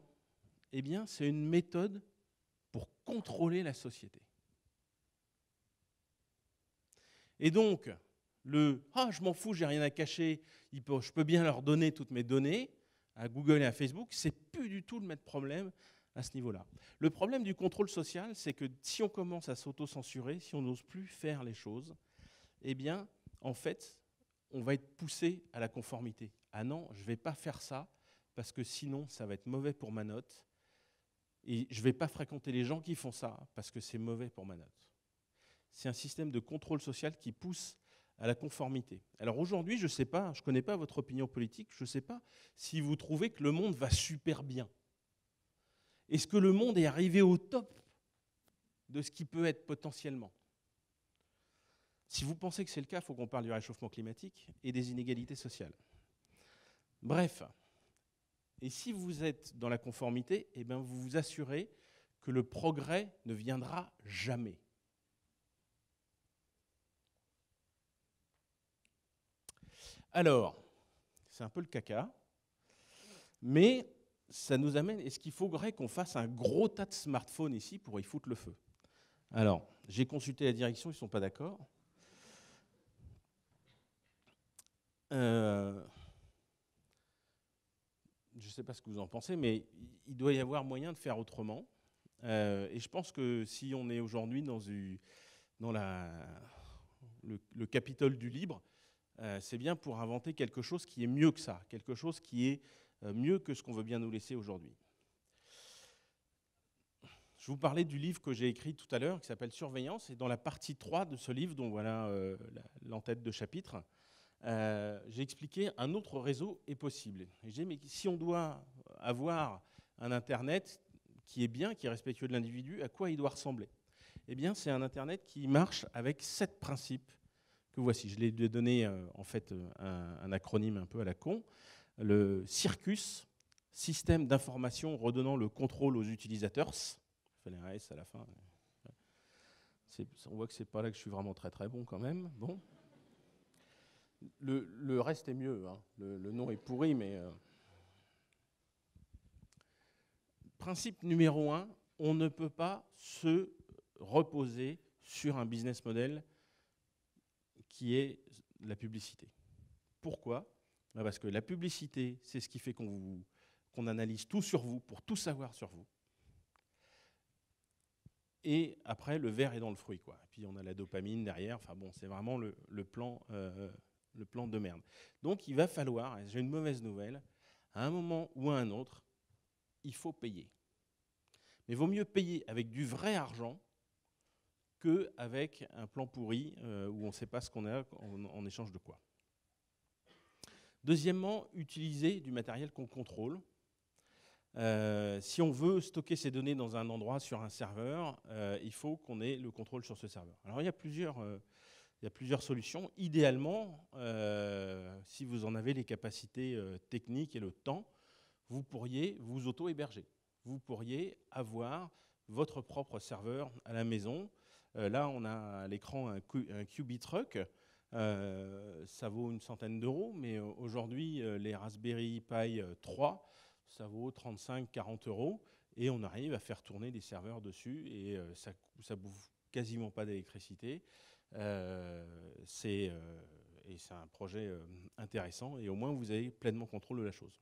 eh bien c'est une méthode pour contrôler la société. Et donc le ah je m'en fous, j'ai rien à cacher, je peux bien leur donner toutes mes données, à Google et à Facebook, c'est plus du tout le même problème à ce niveau-là. Le problème du contrôle social, c'est que si on commence à s'auto-censurer, si on n'ose plus faire les choses, eh bien, en fait, on va être poussé à la conformité. Ah non, je ne vais pas faire ça, parce que sinon, ça va être mauvais pour ma note. Et je ne vais pas fréquenter les gens qui font ça, parce que c'est mauvais pour ma note. C'est un système de contrôle social qui pousse à la conformité. Alors aujourd'hui, je ne sais pas, je ne connais pas votre opinion politique, je ne sais pas si vous trouvez que le monde va super bien. Est-ce que le monde est arrivé au top de ce qui peut être potentiellement Si vous pensez que c'est le cas, il faut qu'on parle du réchauffement climatique et des inégalités sociales. Bref, et si vous êtes dans la conformité, eh bien vous vous assurez que le progrès ne viendra jamais. Alors, c'est un peu le caca, mais ça nous amène. Est-ce qu'il faudrait qu'on fasse un gros tas de smartphones ici pour y foutre le feu Alors, j'ai consulté la direction, ils ne sont pas d'accord. Euh, je ne sais pas ce que vous en pensez, mais il doit y avoir moyen de faire autrement. Euh, et je pense que si on est aujourd'hui dans, le, le, Capitole du libre, euh, c'est bien pour inventer quelque chose qui est mieux que ça, quelque chose qui est euh, mieux que ce qu'on veut bien nous laisser aujourd'hui. Je vous parlais du livre que j'ai écrit tout à l'heure, qui s'appelle Surveillance, et dans la partie 3 de ce livre, dont voilà euh, l'entête de chapitre, j'ai expliqué un autre réseau est possible. Et j'ai mais si on doit avoir un Internet qui est bien, qui est respectueux de l'individu, à quoi il doit ressembler Eh bien, c'est un Internet qui marche avec sept principes que voici. Je l'ai donné euh, en fait euh, un, acronyme un peu à la con. Le CIRCUS, système d'information redonnant le contrôle aux utilisateurs. Il fallait un S à la fin. On voit que c'est pas là que je suis vraiment très très bon quand même. Bon. Le, reste est mieux. Hein. Le, nom est pourri, mais. Euh, principe numéro un on ne peut pas se reposer sur un business model qui est la publicité. Pourquoi bah, Parce que la publicité, c'est ce qui fait qu'on qu'on analyse tout sur vous, pour tout savoir sur vous. Et après, le verre est dans le fruit. Quoi. Et puis on a la dopamine derrière. Enfin bon, c'est vraiment le, plan, euh, le plan de merde. Donc il va falloir, j'ai une mauvaise nouvelle, à un moment ou à un autre, il faut payer. Mais vaut mieux payer avec du vrai argent qu'avec un plan pourri euh, où on ne sait pas ce qu'on a en, échange de quoi. Deuxièmement, utiliser du matériel qu'on contrôle. Euh, si on veut stocker ces données dans un endroit sur un serveur, euh, il faut qu'on ait le contrôle sur ce serveur. Alors il y plusieurs, il y a plusieurs solutions. Idéalement, si vous en avez les capacités techniques et le temps, vous pourriez vous auto-héberger. Vous pourriez avoir votre propre serveur à la maison euh, là, on a à l'écran un, QB Truck. Euh, ça vaut une centaine d'euros, mais euh, aujourd'hui, les Raspberry Pi 3, ça vaut 35-40 euros. Et on arrive à faire tourner des serveurs dessus et ça, ne bouffe quasiment pas d'électricité. c'est un projet intéressant et au moins vous avez pleinement contrôle de la chose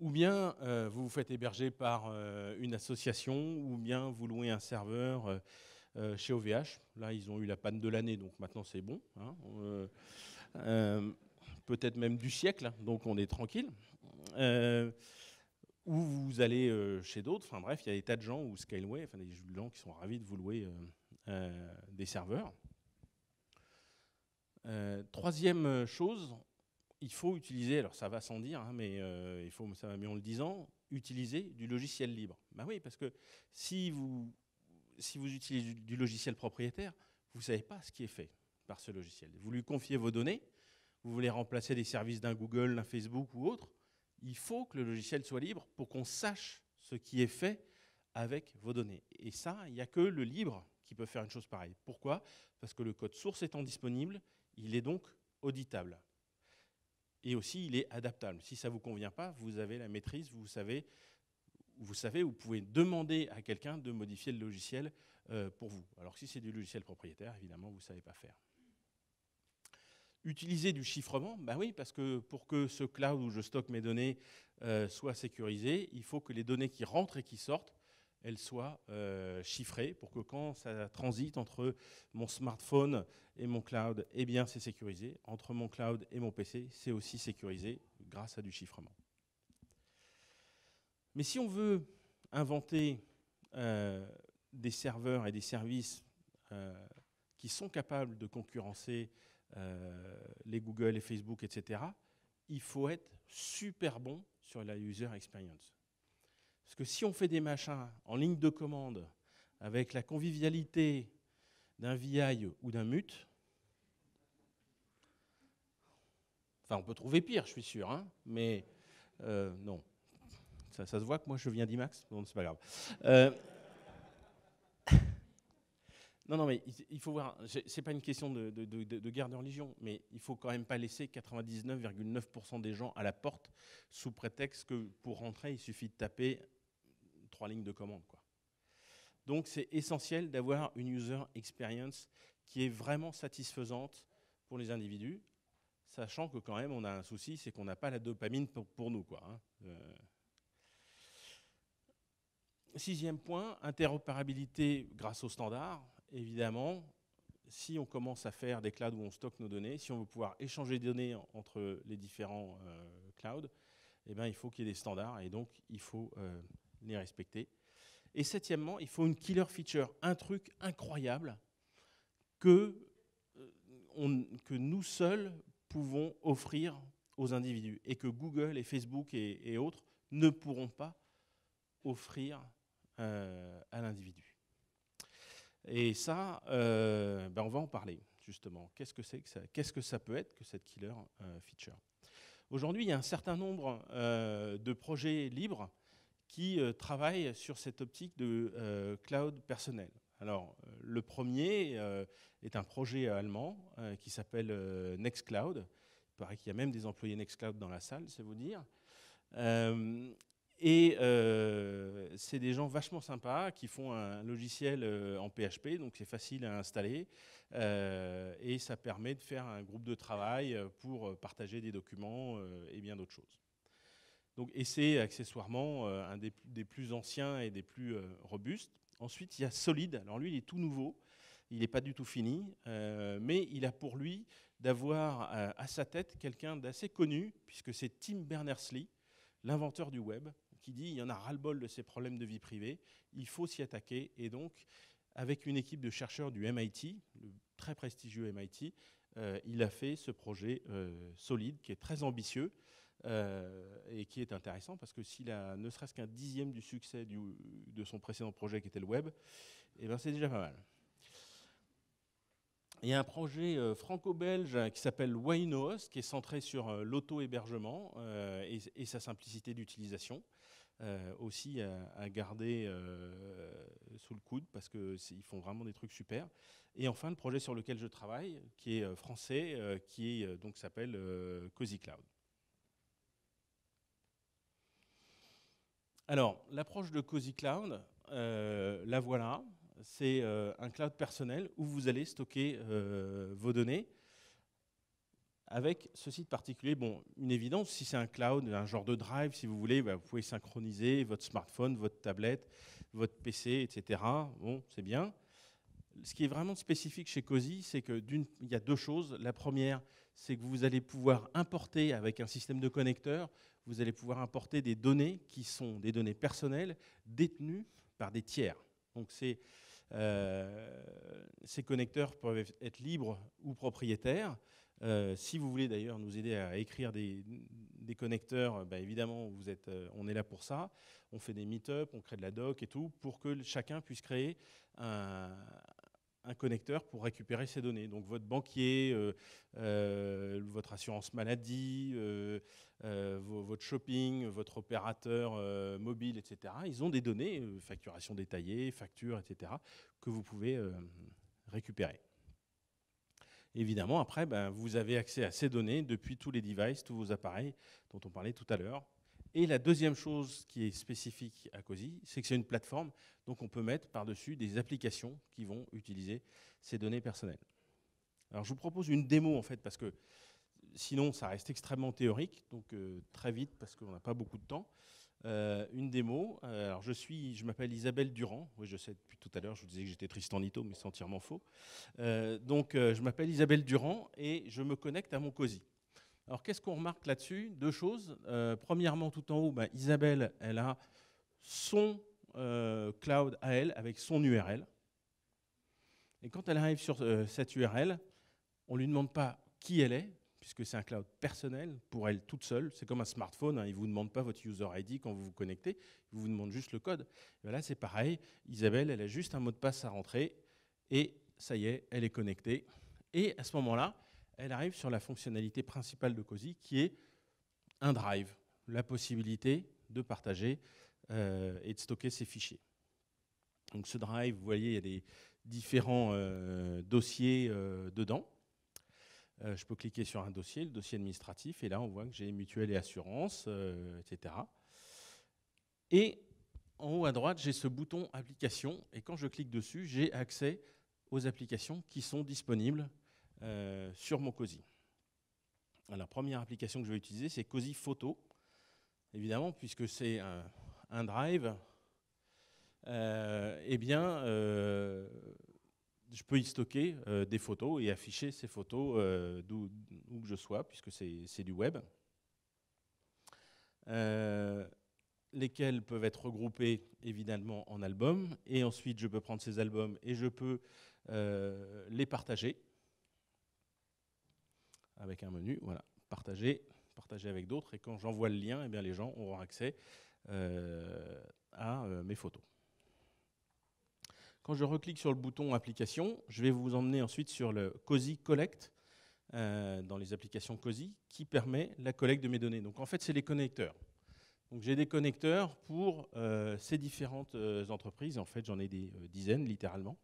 ou bien euh, vous vous faites héberger par euh, une association, ou bien vous louez un serveur euh, chez OVH. Là, ils ont eu la panne de l'année, donc maintenant c'est bon. Hein. Peut-être même du siècle, hein, donc on est tranquille. ou vous allez chez d'autres. Enfin bref, il y a des tas de gens, ou Skyway, enfin des gens qui sont ravis de vous louer des serveurs. troisième chose, il faut utiliser, alors ça va sans dire, hein, mais euh, il faut, ça va mieux en le disant, utiliser du logiciel libre. Ben oui, parce que si vous, si vous utilisez du, logiciel propriétaire, vous ne savez pas ce qui est fait par ce logiciel. Vous lui confiez vos données, vous voulez remplacer des services d'un Google, d'un Facebook ou autre, il faut que le logiciel soit libre pour qu'on sache ce qui est fait avec vos données. Et ça, il n'y a que le libre qui peut faire une chose pareille. Pourquoi Parce que le code source étant disponible, il est donc auditable et aussi il est adaptable. Si ça ne vous convient pas, vous avez la maîtrise, vous savez, vous, savez, vous pouvez demander à quelqu'un de modifier le logiciel euh, pour vous. Alors si c'est du logiciel propriétaire, évidemment, vous ne savez pas faire. Utiliser du chiffrement, ben oui, parce que pour que ce cloud où je stocke mes données euh, soit sécurisé, il faut que les données qui rentrent et qui sortent elle soit euh, chiffrée pour que quand ça transite entre mon smartphone et mon cloud, eh bien c'est sécurisé. Entre mon cloud et mon PC, c'est aussi sécurisé grâce à du chiffrement. Mais si on veut inventer euh, des serveurs et des services euh, qui sont capables de concurrencer les Google et Facebook, etc., il faut être super bon sur la user experience. Parce que si on fait des machins en ligne de commande avec la convivialité d'un VI ou d'un mute, enfin on peut trouver pire, je suis sûr, hein, mais euh, non. Ça, se voit que moi je viens d'IMAX, bon c'est pas grave. Euh, [laughs] non, non, mais il faut voir, c'est pas une question de, de, guerre de religion, mais il faut quand même pas laisser 99,9% des gens à la porte sous prétexte que pour rentrer, il suffit de taper trois lignes de commande. Quoi. Donc c'est essentiel d'avoir une user experience qui est vraiment satisfaisante pour les individus, sachant que quand même on a un souci, c'est qu'on n'a pas la dopamine pour, nous. Quoi, hein. euh, Sixième point, interopérabilité grâce aux standards. Évidemment, si on commence à faire des clouds où on stocke nos données, si on veut pouvoir échanger des données entre les différents euh, clouds, eh ben il faut qu'il y ait des standards et donc il faut euh, les respecter. Et septièmement, il faut une killer feature, un truc incroyable que, euh, que nous seuls pouvons offrir aux individus et que Google et Facebook et, autres ne pourront pas offrir euh, à l'individu. Et ça, euh, ben on va en parler justement. Qu'est-ce que c'est que ça Qu'est-ce que ça peut être que cette killer feature Aujourd'hui, il y a un certain nombre de projets libres qui euh, travaillent sur cette optique de euh, cloud personnel. Alors, euh, le premier est un projet allemand qui s'appelle Nextcloud. Il paraît qu'il y a même des employés Nextcloud dans la salle, c'est vous dire. Et c'est des gens vachement sympas qui font un logiciel en PHP, donc c'est facile à installer. et ça permet de faire un groupe de travail pour partager des documents et bien d'autres choses. Donc, et c'est accessoirement euh, un des, plus anciens et des plus euh, robustes. Ensuite, il y a Solid. Alors lui, il est tout nouveau, il n'est pas du tout fini, euh, mais il a pour lui d'avoir à sa tête quelqu'un d'assez connu, puisque c'est Tim Berners-Lee, l'inventeur du web, qui dit il y en a ras-le-bol de ces problèmes de vie privée, il faut s'y attaquer. Et donc, avec une équipe de chercheurs du MIT, le très prestigieux MIT, il a fait ce projet solide qui est très ambitieux euh, et qui est intéressant parce que s'il a ne serait-ce qu'un dixième du succès du, de son précédent projet qui était le web, et eh ben c'est déjà pas mal. Il y a un projet euh, franco-belge hein, qui s'appelle WaynoHost qui est centré sur euh, l'auto-hébergement et, sa simplicité d'utilisation. aussi à, garder sous le coude parce qu'ils font vraiment des trucs super. Et enfin, le projet sur lequel je travaille, qui est français, qui est, donc s'appelle Cozy Alors, l'approche de Cozy Cloud, euh, la voilà. C'est euh, un cloud personnel où vous allez stocker euh, vos données avec ce site particulier. Bon, une évidence, si c'est un cloud, un genre de drive, si vous voulez, bah, vous pouvez synchroniser votre smartphone, votre tablette, votre PC, etc. Bon, c'est bien. Ce qui est vraiment spécifique chez Cozy, c'est qu'il y a deux choses. La première, c'est que vous allez pouvoir importer avec un système de connecteurs vous allez pouvoir importer des données qui sont des données personnelles détenues par des tiers. Donc ces, euh, ces connecteurs peuvent être libres ou propriétaires. Euh, si vous voulez d'ailleurs nous aider à écrire des, connecteurs, euh, bah, évidemment, vous êtes, on est là pour ça. On fait des meet ups on crée de la doc et tout, pour que chacun puisse créer un, connecteur pour récupérer ces données. Donc votre banquier, votre assurance maladie, euh, votre shopping, votre opérateur euh, mobile, etc. Ils ont des données, euh, facturation détaillée, facture, etc., que vous pouvez récupérer. Évidemment, après, ben, vous avez accès à ces données depuis tous les devices, tous vos appareils dont on parlait tout à l'heure. Et la deuxième chose qui est spécifique à COSI, c'est que c'est une plateforme, donc on peut mettre par-dessus des applications qui vont utiliser ces données personnelles. Alors je vous propose une démo en fait, parce que Sinon, ça reste extrêmement théorique, donc euh, très vite parce qu'on n'a pas beaucoup de temps. Euh, une démo. Euh, alors je suis, je m'appelle Isabelle Durand. Oui, je sais depuis tout à l'heure, je vous disais que j'étais Tristan Ito, mais c'est entièrement faux. donc je m'appelle Isabelle Durand et je me connecte à mon COSI. Alors qu'est-ce qu'on remarque là-dessus Deux choses. premièrement, tout en haut, bah, Isabelle, elle a son cloud à elle avec son URL. Et quand elle arrive sur cette URL, on ne lui demande pas qui elle est, puisque c'est un cloud personnel pour elle toute seule. C'est comme un smartphone, hein, il ne vous demande pas votre user ID quand vous vous connectez, il vous demande juste le code. Et là, c'est pareil, Isabelle, elle a juste un mot de passe à rentrer, et ça y est, elle est connectée. Et à ce moment-là, elle arrive sur la fonctionnalité principale de COSI, qui est un drive, la possibilité de partager euh, et de stocker ses fichiers. Donc ce drive, vous voyez, il y a des différents euh, dossiers euh, dedans. Euh, je peux cliquer sur un dossier, le dossier administratif, et là, on voit que j'ai mutuelle et assurance, euh, etc. Et en haut à droite, j'ai ce bouton application, et quand je clique dessus, j'ai accès aux applications qui sont disponibles euh, sur mon COSI. Alors, la première application que je vais utiliser, c'est COSI Photo, évidemment, puisque c'est un, un, drive, eh bien, je peux y stocker euh, des photos et afficher ces photos euh, d'où que je sois, puisque c'est du web. Euh, Lesquelles peuvent être regroupées évidemment en albums, et ensuite je peux prendre ces albums et je peux les partager avec un menu, voilà, partager, partager avec d'autres, et quand j'envoie le lien, eh bien les gens auront accès à mes photos. Quand je reclique sur le bouton application, je vais vous emmener ensuite sur le COSI Collect, euh, dans les applications COSI, qui permet la collecte de mes données. Donc en fait, c'est les connecteurs. Donc j'ai des connecteurs pour euh, ces différentes euh, entreprises. En fait, j'en ai des dizaines, littéralement.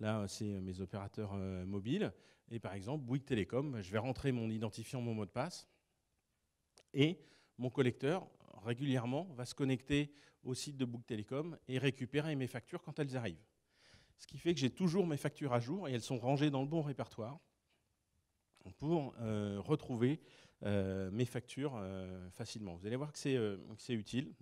Là, c'est mes opérateurs mobiles. Et par exemple, Bouygues Telecom. je vais rentrer mon identifiant, mon mot de passe. Et mon collecteur, régulièrement, va se connecter au site de Book Telecom et récupérer mes factures quand elles arrivent. Ce qui fait que j'ai toujours mes factures à jour et elles sont rangées dans le bon répertoire pour euh, retrouver euh, mes factures euh, facilement. Vous allez voir que c'est utile.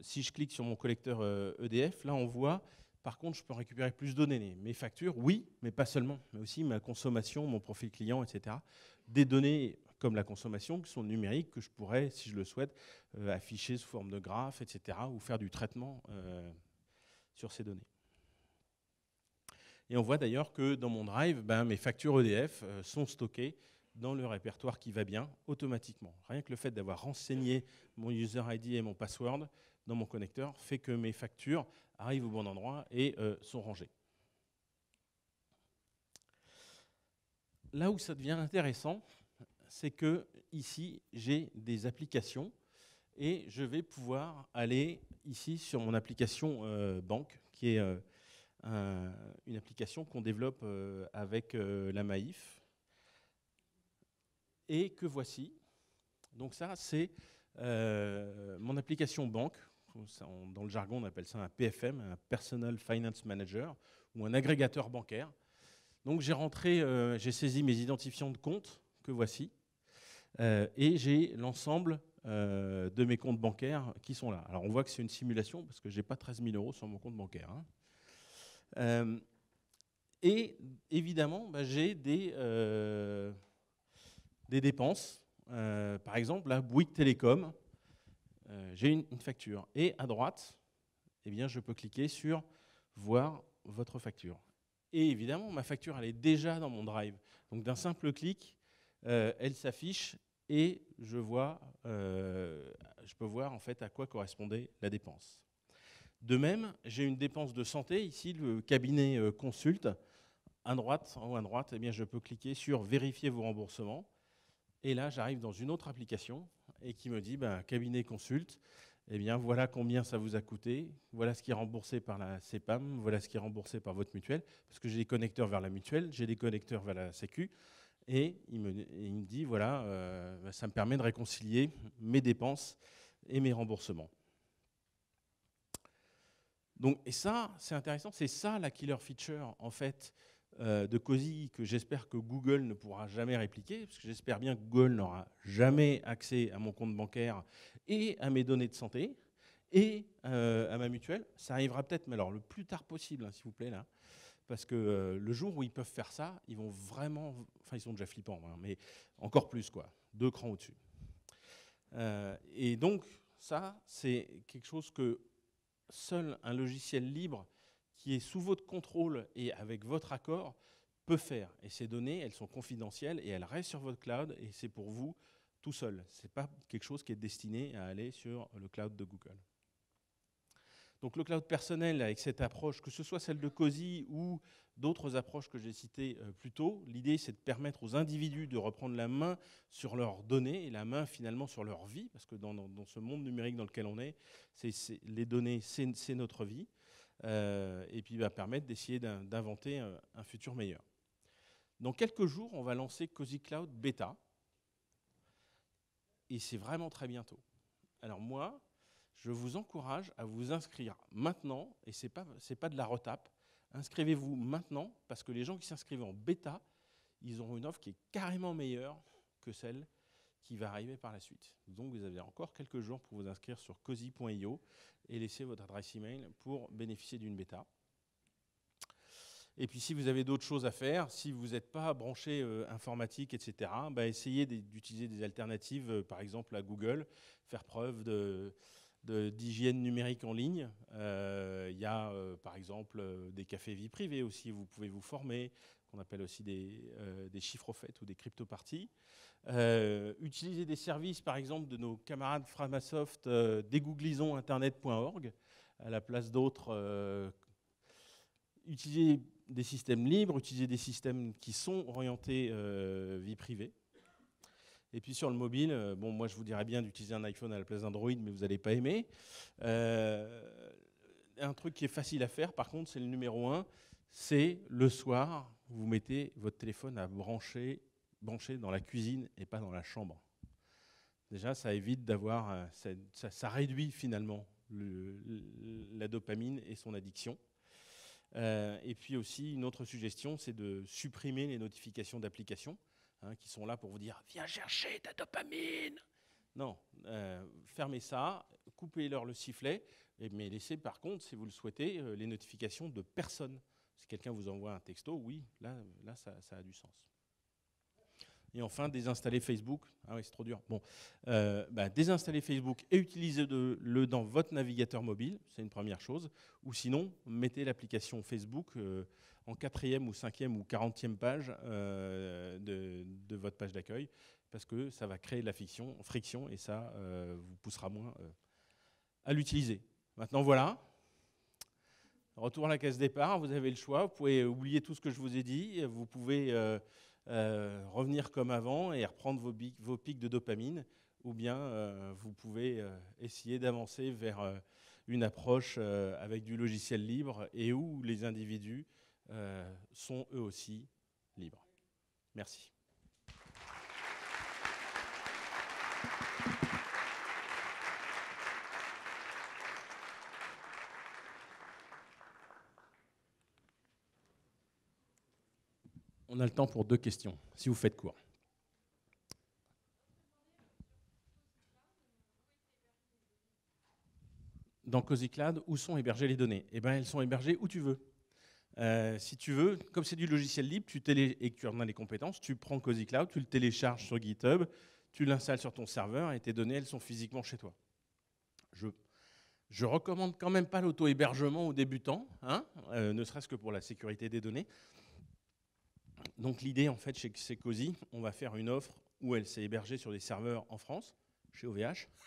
si je clique sur mon collecteur EDF, e là on voit, par contre, je peux récupérer plus de données. Mes factures, oui, mais pas seulement, mais aussi ma consommation, mon profil client, etc. Des données comme la consommation, qui sont numériques, que je pourrais, si je le souhaite, euh, afficher sous forme de graphes, etc., ou faire du traitement euh, sur ces données. Et on voit d'ailleurs que dans mon drive, ben, mes factures EDF euh, sont stockées dans le répertoire qui va bien automatiquement. Rien que le fait d'avoir renseigné mon user ID et mon password dans mon connecteur fait que mes factures arrivent au bon endroit et sont rangées. Là où ça devient intéressant, c'est que ici, j'ai des applications et je vais pouvoir aller ici sur mon application euh, banque, qui est euh, une application qu'on développe euh, avec la Maïf, et que voici. Donc ça, c'est mon application banque. Dans le jargon, on appelle ça un PFM, un Personal Finance Manager, ou un agrégateur bancaire. Donc j'ai rentré, j'ai saisi mes identifiants de compte, que voici. Euh, et j'ai l'ensemble euh, de mes comptes bancaires qui sont là. Alors on voit que c'est une simulation parce que je n'ai pas 13 000 euros sur mon compte bancaire. Hein. Euh, et évidemment, bah, j'ai des, des dépenses. par exemple, la Bouygues Télécom, j'ai une, une, facture. Et à droite, eh bien, je peux cliquer sur voir votre facture. Et évidemment, ma facture, elle est déjà dans mon drive. Donc d'un simple clic, euh, elle s'affiche et je, euh, je peux voir en fait à quoi correspondait la dépense. De même, j'ai une dépense de santé, ici le cabinet euh, consulte, à droite, en haut à droite, eh bien, je peux cliquer sur vérifier vos remboursements. Et là, j'arrive dans une autre application et qui me dit ben, cabinet consulte, eh bien, voilà combien ça vous a coûté, voilà ce qui est remboursé par la CEPAM, voilà ce qui est remboursé par votre mutuelle, parce que j'ai des connecteurs vers la mutuelle, j'ai des connecteurs vers la Sécu, et il me, dit, voilà, euh, ça me permet de réconcilier mes dépenses et mes remboursements. Donc, et ça, c'est intéressant, c'est ça la killer feature, en fait, euh, de COSI que j'espère que Google ne pourra jamais répliquer, parce que j'espère bien que Google n'aura jamais accès à mon compte bancaire et à mes données de santé et euh, à ma mutuelle. Ça arrivera peut-être, mais alors le plus tard possible, hein, s'il vous plaît, là parce que euh, le jour où ils peuvent faire ça, ils vont vraiment, enfin ils sont déjà flippants, hein, mais encore plus quoi, deux crans au-dessus. Euh, et donc ça, c'est quelque chose que seul un logiciel libre qui est sous votre contrôle et avec votre accord peut faire. Et ces données, elles sont confidentielles et elles restent sur votre cloud et c'est pour vous tout seul. Ce n'est pas quelque chose qui est destiné à aller sur le cloud de Google. Donc le cloud personnel, avec cette approche, que ce soit celle de COSI ou d'autres approches que j'ai citées euh, plus tôt, l'idée c'est de permettre aux individus de reprendre la main sur leurs données et la main finalement sur leur vie, parce que dans, ce monde numérique dans lequel on est, c'est les données c'est notre vie, euh, et puis va bah, permettre d'essayer d'inventer un, futur meilleur. Dans quelques jours, on va lancer COSI Cloud Beta, et c'est vraiment très bientôt. Alors moi, je vous encourage à vous inscrire maintenant, et ce n'est pas, pas de la retape. Inscrivez-vous maintenant, parce que les gens qui s'inscrivent en bêta, ils auront une offre qui est carrément meilleure que celle qui va arriver par la suite. Donc vous avez encore quelques jours pour vous inscrire sur cozy.io et laisser votre adresse email pour bénéficier d'une bêta. Et puis si vous avez d'autres choses à faire, si vous n'êtes pas branché euh, informatique, etc., bah, essayez d'utiliser des alternatives, euh, par exemple à Google, faire preuve de, d'hygiène numérique en ligne. Euh, il y a euh, par exemple euh, des cafés vie privée aussi, vous pouvez vous former, qu'on appelle aussi des, des chiffres fêtes ou des crypto-parties. utiliser des services par exemple de nos camarades Framasoft, dégooglisons internet.org à la place d'autres utiliser des systèmes libres, utiliser des systèmes qui sont orientés vie privée. Et puis sur le mobile, euh, bon, moi je vous dirais bien d'utiliser un iPhone à la place d'Android, mais vous n'allez pas aimer. Euh, un truc qui est facile à faire, par contre, c'est le numéro un, c'est le soir, vous mettez votre téléphone à brancher, brancher dans la cuisine et pas dans la chambre. Déjà, ça évite d'avoir, euh, ça, réduit finalement la dopamine et son addiction. et puis aussi, une autre suggestion, c'est de supprimer les notifications d'applications. Hein, qui sont là pour vous dire Viens chercher ta dopamine Non, euh, fermez ça, coupez-leur le sifflet, mais laissez par contre, si vous le souhaitez, euh, les notifications de personne. Si quelqu'un vous envoie un texto, oui, là, là ça a du sens. Et enfin, désinstaller Facebook. Ah oui, c'est trop dur. Bon, euh, bah, désinstaller Facebook et utiliser le dans votre navigateur mobile, c'est une première chose. Ou sinon, mettez l'application Facebook euh, en quatrième ou cinquième ou quarantième page euh, de, votre page d'accueil, parce que ça va créer de la fiction, friction et ça vous poussera moins à l'utiliser. Maintenant, voilà. Retour à la case départ, vous avez le choix, vous pouvez oublier tout ce que je vous ai dit, vous pouvez euh, revenir comme avant et reprendre vos, pics, vos pics de dopamine, ou bien euh, vous pouvez euh, essayer d'avancer vers une approche avec du logiciel libre et où les individus sont eux aussi libres. Merci. on a le temps pour deux questions, si vous faites court. Dans Cozy Cloud, où sont hébergées les données Eh bien, elles sont hébergées où tu veux. Euh, si tu veux, comme c'est du logiciel libre, tu télé et que tu en as les compétences, tu prends Cozy Cloud, tu le télécharges sur GitHub, tu l'installes sur ton serveur et tes données, elles sont physiquement chez toi. Je je recommande quand même pas l'auto-hébergement aux débutants, hein, euh, ne serait-ce que pour la sécurité des données donc l'idée, en fait, chez Cosy, on va faire une offre où elle s'est hébergée sur des serveurs en France, chez OVH. [laughs]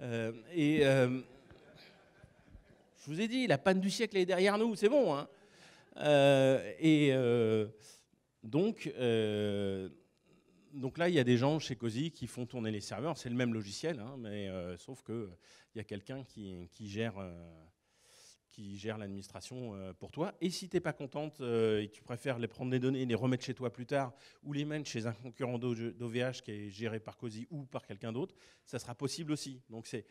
Euh, et euh, je vous ai dit, la panne du siècle est derrière nous, c'est bon. Hein. Euh, et donc, donc là, il y a des gens chez Cosi qui font tourner les serveurs. C'est le même logiciel, hein, mais sauf qu'il il y a quelqu'un qui, qui, gère qui gère l'administration euh, pour toi. Et si tu n'es pas contente euh, et que tu préfères les prendre les données, et les remettre chez toi plus tard, ou les mettre chez un concurrent d'OVH qui est géré par COSI ou par quelqu'un d'autre, ça sera possible aussi. Donc c'est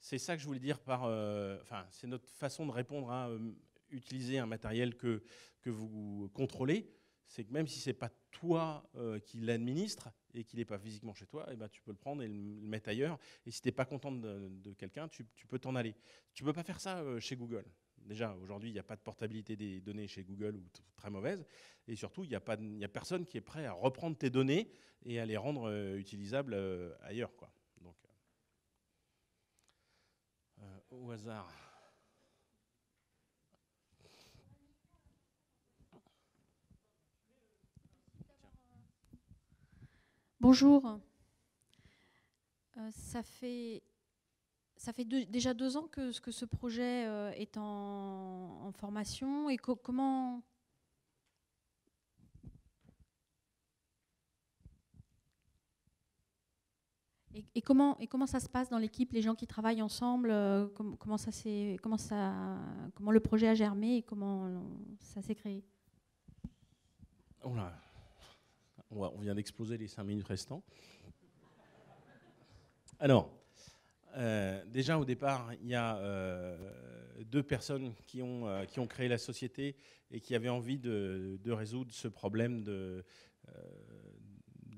c'est ça que je voulais dire par, euh, enfin c'est notre façon de répondre à hein, utiliser un matériel que que vous contrôlez. C'est que même si c'est pas toi qui l'administre et qu'il n'est pas physiquement chez toi, et eh ben tu peux le prendre et le, mettre ailleurs. Et si tu n'es pas contente de, quelqu'un, tu, tu, peux t'en aller. Tu peux pas faire ça chez Google déjà, aujourd'hui, il n'y a pas de portabilité des données chez Google ou très mauvaise. Et surtout, il n'y a, personne qui est prêt à reprendre tes données et à les rendre euh, utilisables euh, ailleurs. Quoi. Donc, euh, au hasard. Bonjour. ça fait ça fait déjà deux ans que, ce projet euh, est en, formation et comment. Et, comment, ça se passe dans l'équipe, les gens qui travaillent ensemble, euh, comment, ça comment, comment le projet a germé et comment ça s'est créé on, on vient d'exploser les cinq minutes restantes. Alors, euh, déjà au départ, il y a euh, deux personnes qui ont, euh, qui ont créé la société et qui avaient envie de, résoudre ce problème de,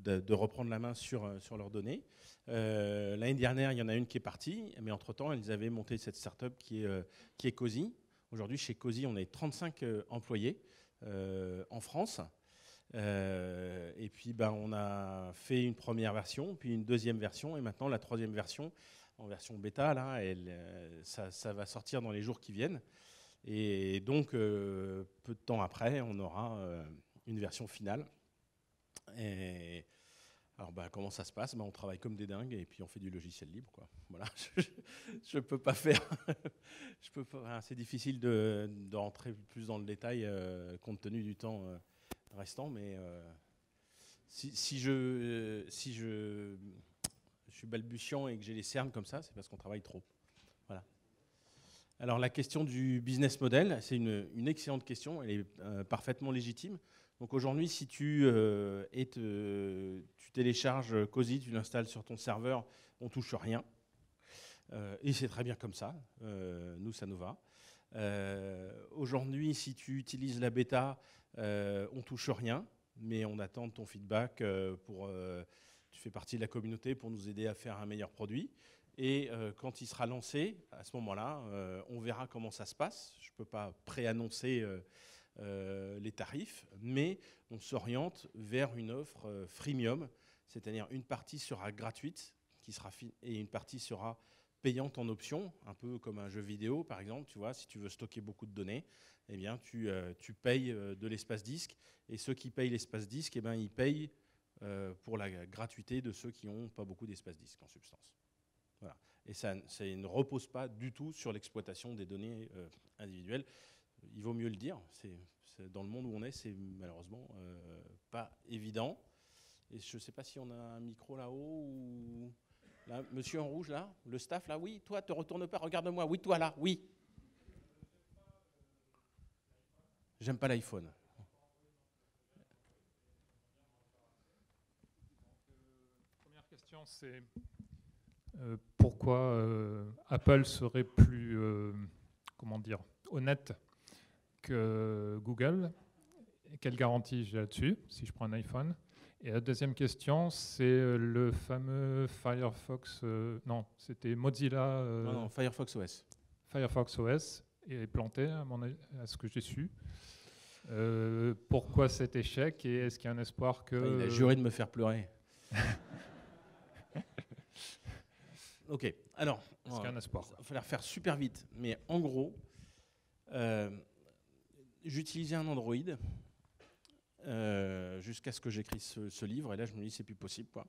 de, reprendre la main sur, sur leurs données. L'année dernière, il y en a une qui est partie, mais entre-temps, elles avaient monté cette start-up qui est, qui est COSI. Aujourd'hui, chez Cozy, on est 35 employés en France. et puis, ben, on a fait une première version, puis une deuxième version, et maintenant la troisième version en version bêta, là, elle, euh, ça, va sortir dans les jours qui viennent. Et donc, euh, peu de temps après, on aura euh, une version finale. Et alors, bah, comment ça se passe bah, On travaille comme des dingues et puis on fait du logiciel libre. Quoi. Voilà, [laughs] je ne peux pas faire. [laughs] c'est difficile de, rentrer plus dans le détail compte tenu du temps restant, mais si, si, je, si je je suis balbutiant et que j'ai les cernes comme ça, c'est parce qu'on travaille trop. Voilà. Alors la question du business model, c'est une, excellente question, elle est euh, parfaitement légitime. Donc aujourd'hui, si tu, et euh, euh, tu télécharges COSI, tu l'installes sur ton serveur, on touche rien. et c'est très bien comme ça, nous ça nous va. aujourd'hui, si tu utilises la bêta, on touche rien, mais on attend ton feedback pour tu fais partie de la communauté pour nous aider à faire un meilleur produit. Et euh, quand il sera lancé, à ce moment-là, euh, on verra comment ça se passe. Je ne peux pas préannoncer euh, les tarifs, mais on s'oriente vers une offre freemium, c'est-à-dire une partie sera gratuite qui sera et une partie sera payante en option, un peu comme un jeu vidéo par exemple. Tu vois, si tu veux stocker beaucoup de données, eh bien, tu, tu payes de l'espace disque. Et ceux qui payent l'espace disque, eh bien, ils payent euh, pour la gratuité de ceux qui n'ont pas beaucoup d'espace disque en substance. Voilà. Et ça, ça, ne repose pas du tout sur l'exploitation des données euh, individuelles. Il vaut mieux le dire. C'est, dans le monde où on est, c'est malheureusement euh, pas évident. Et je ne sais pas si on a un micro là-haut ou. monsieur en rouge, là, le staff, là, oui, toi, te retourne pas, regarde-moi, oui, toi, là, oui. J'aime pas l'iPhone. c'est euh, pourquoi euh, Apple serait plus, euh, comment dire, honnête que Google Quelle garantie j'ai là-dessus si je prends un iPhone Et la deuxième question, c'est le fameux Firefox, non, c'était Mozilla. Firefox OS. Firefox OS est planté, à, mon, à ce que j'ai su. pourquoi cet échec et est-ce qu'il y a un espoir que... Il a juré de me faire pleurer. [laughs] Ok, alors. il va falloir faire super vite. Mais en gros, euh, j'utilisais un Android euh, jusqu'à ce que j'écris ce, livre. Et là, je me dis, c'est plus possible. Quoi.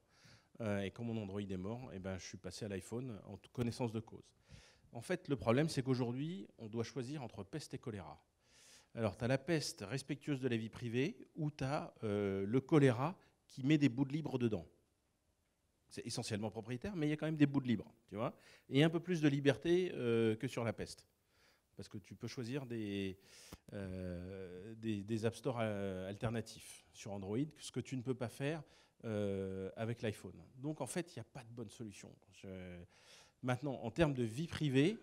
Euh, et quand mon Android est mort, et eh ben, je suis passé à l'iPhone en connaissance de cause. En fait, le problème, c'est qu'aujourd'hui, on doit choisir entre peste et choléra. Alors, tu as la peste respectueuse de la vie privée ou tu as le choléra qui met des bouts de libre dedans. C'est essentiellement propriétaire, mais il y a quand même des bouts de libre, tu vois. Et un peu plus de liberté euh, que sur la peste. Parce que tu peux choisir des, euh, des, App Store euh, alternatifs sur Android, ce que tu ne peux pas faire avec l'iPhone. Donc en fait, il n'y a pas de bonne solution. Maintenant, en termes de vie privée,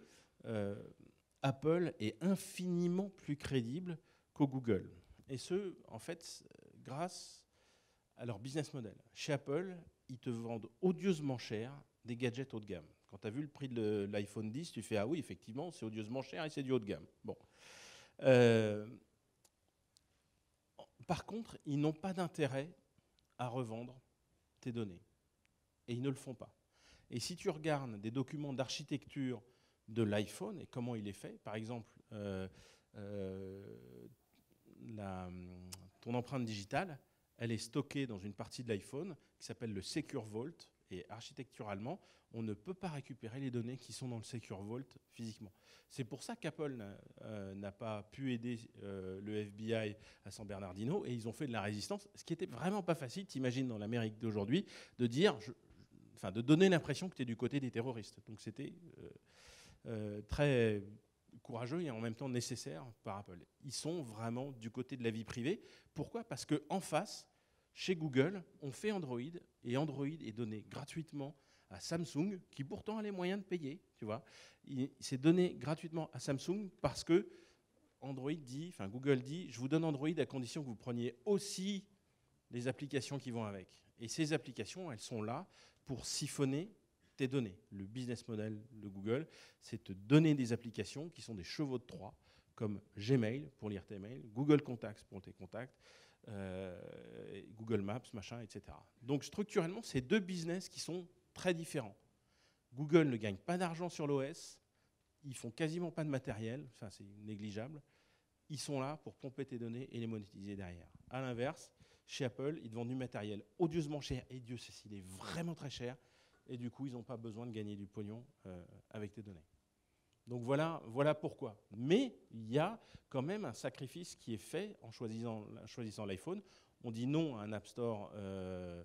Apple est infiniment plus crédible qu'au Google. Et ce, en fait, grâce à leur business model. Chez Apple, ils te vendent odieusement cher des gadgets haut de gamme. Quand tu as vu le prix de l'iPhone 10, tu fais Ah oui, effectivement, c'est odieusement cher et c'est du haut de gamme. Bon. Euh, par contre, ils n'ont pas d'intérêt à revendre tes données. Et ils ne le font pas. Et si tu regardes des documents d'architecture de l'iPhone et comment il est fait, par exemple, euh, euh, ton empreinte digitale, elle est stockée dans une partie de l'iPhone qui s'appelle le Secure Vault. Et architecturalement, on ne peut pas récupérer les données qui sont dans le Secure Vault physiquement. C'est pour ça qu'Apple n'a euh, pas pu aider euh, le FBI à San Bernardino et ils ont fait de la résistance, ce qui n'était vraiment pas facile, t'imagines, dans l'Amérique d'aujourd'hui, de dire, de donner l'impression que tu es du côté des terroristes. Donc c'était euh, très courageux et en même temps nécessaire par Apple. Ils sont vraiment du côté de la vie privée. Pourquoi Parce qu'en face, chez Google, on fait Android et Android est donné gratuitement à Samsung, qui pourtant a les moyens de payer. Tu vois, c'est donné gratuitement à Samsung parce que Android dit, enfin Google dit, je vous donne Android à condition que vous preniez aussi les applications qui vont avec. Et ces applications, elles sont là pour siphonner tes données, Le business model de Google, c'est te donner des applications qui sont des chevaux de Troie, comme Gmail pour lire tes mails, Google Contacts pour tes contacts, euh, Google Maps, machin, etc. Donc structurellement, c'est deux business qui sont très différents. Google ne gagne pas d'argent sur l'OS, ils font quasiment pas de matériel, enfin c'est négligeable. Ils sont là pour pomper tes données et les monétiser derrière. À l'inverse, chez Apple, ils vendent du matériel odieusement cher, et Dieu sait s'il est vraiment très cher, et du coup, ils n'ont pas besoin de gagner du pognon euh, avec tes données. Donc voilà, voilà pourquoi. Mais il y a quand même un sacrifice qui est fait en choisissant, l'iPhone. On dit non à un App Store euh,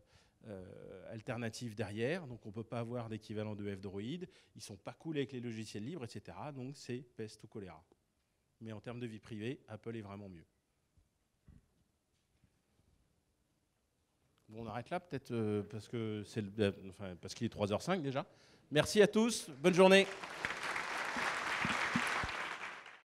euh, alternatif derrière, donc on ne peut pas avoir d'équivalent de F-Droid. Ils ne sont pas cool avec les logiciels libres, etc. Donc c'est peste ou choléra. Mais en termes de vie privée, Apple est vraiment mieux. Bon, on arrête là peut-être euh, parce que c'est euh, enfin, parce qu'il est 3h05 déjà. Merci à tous, bonne journée.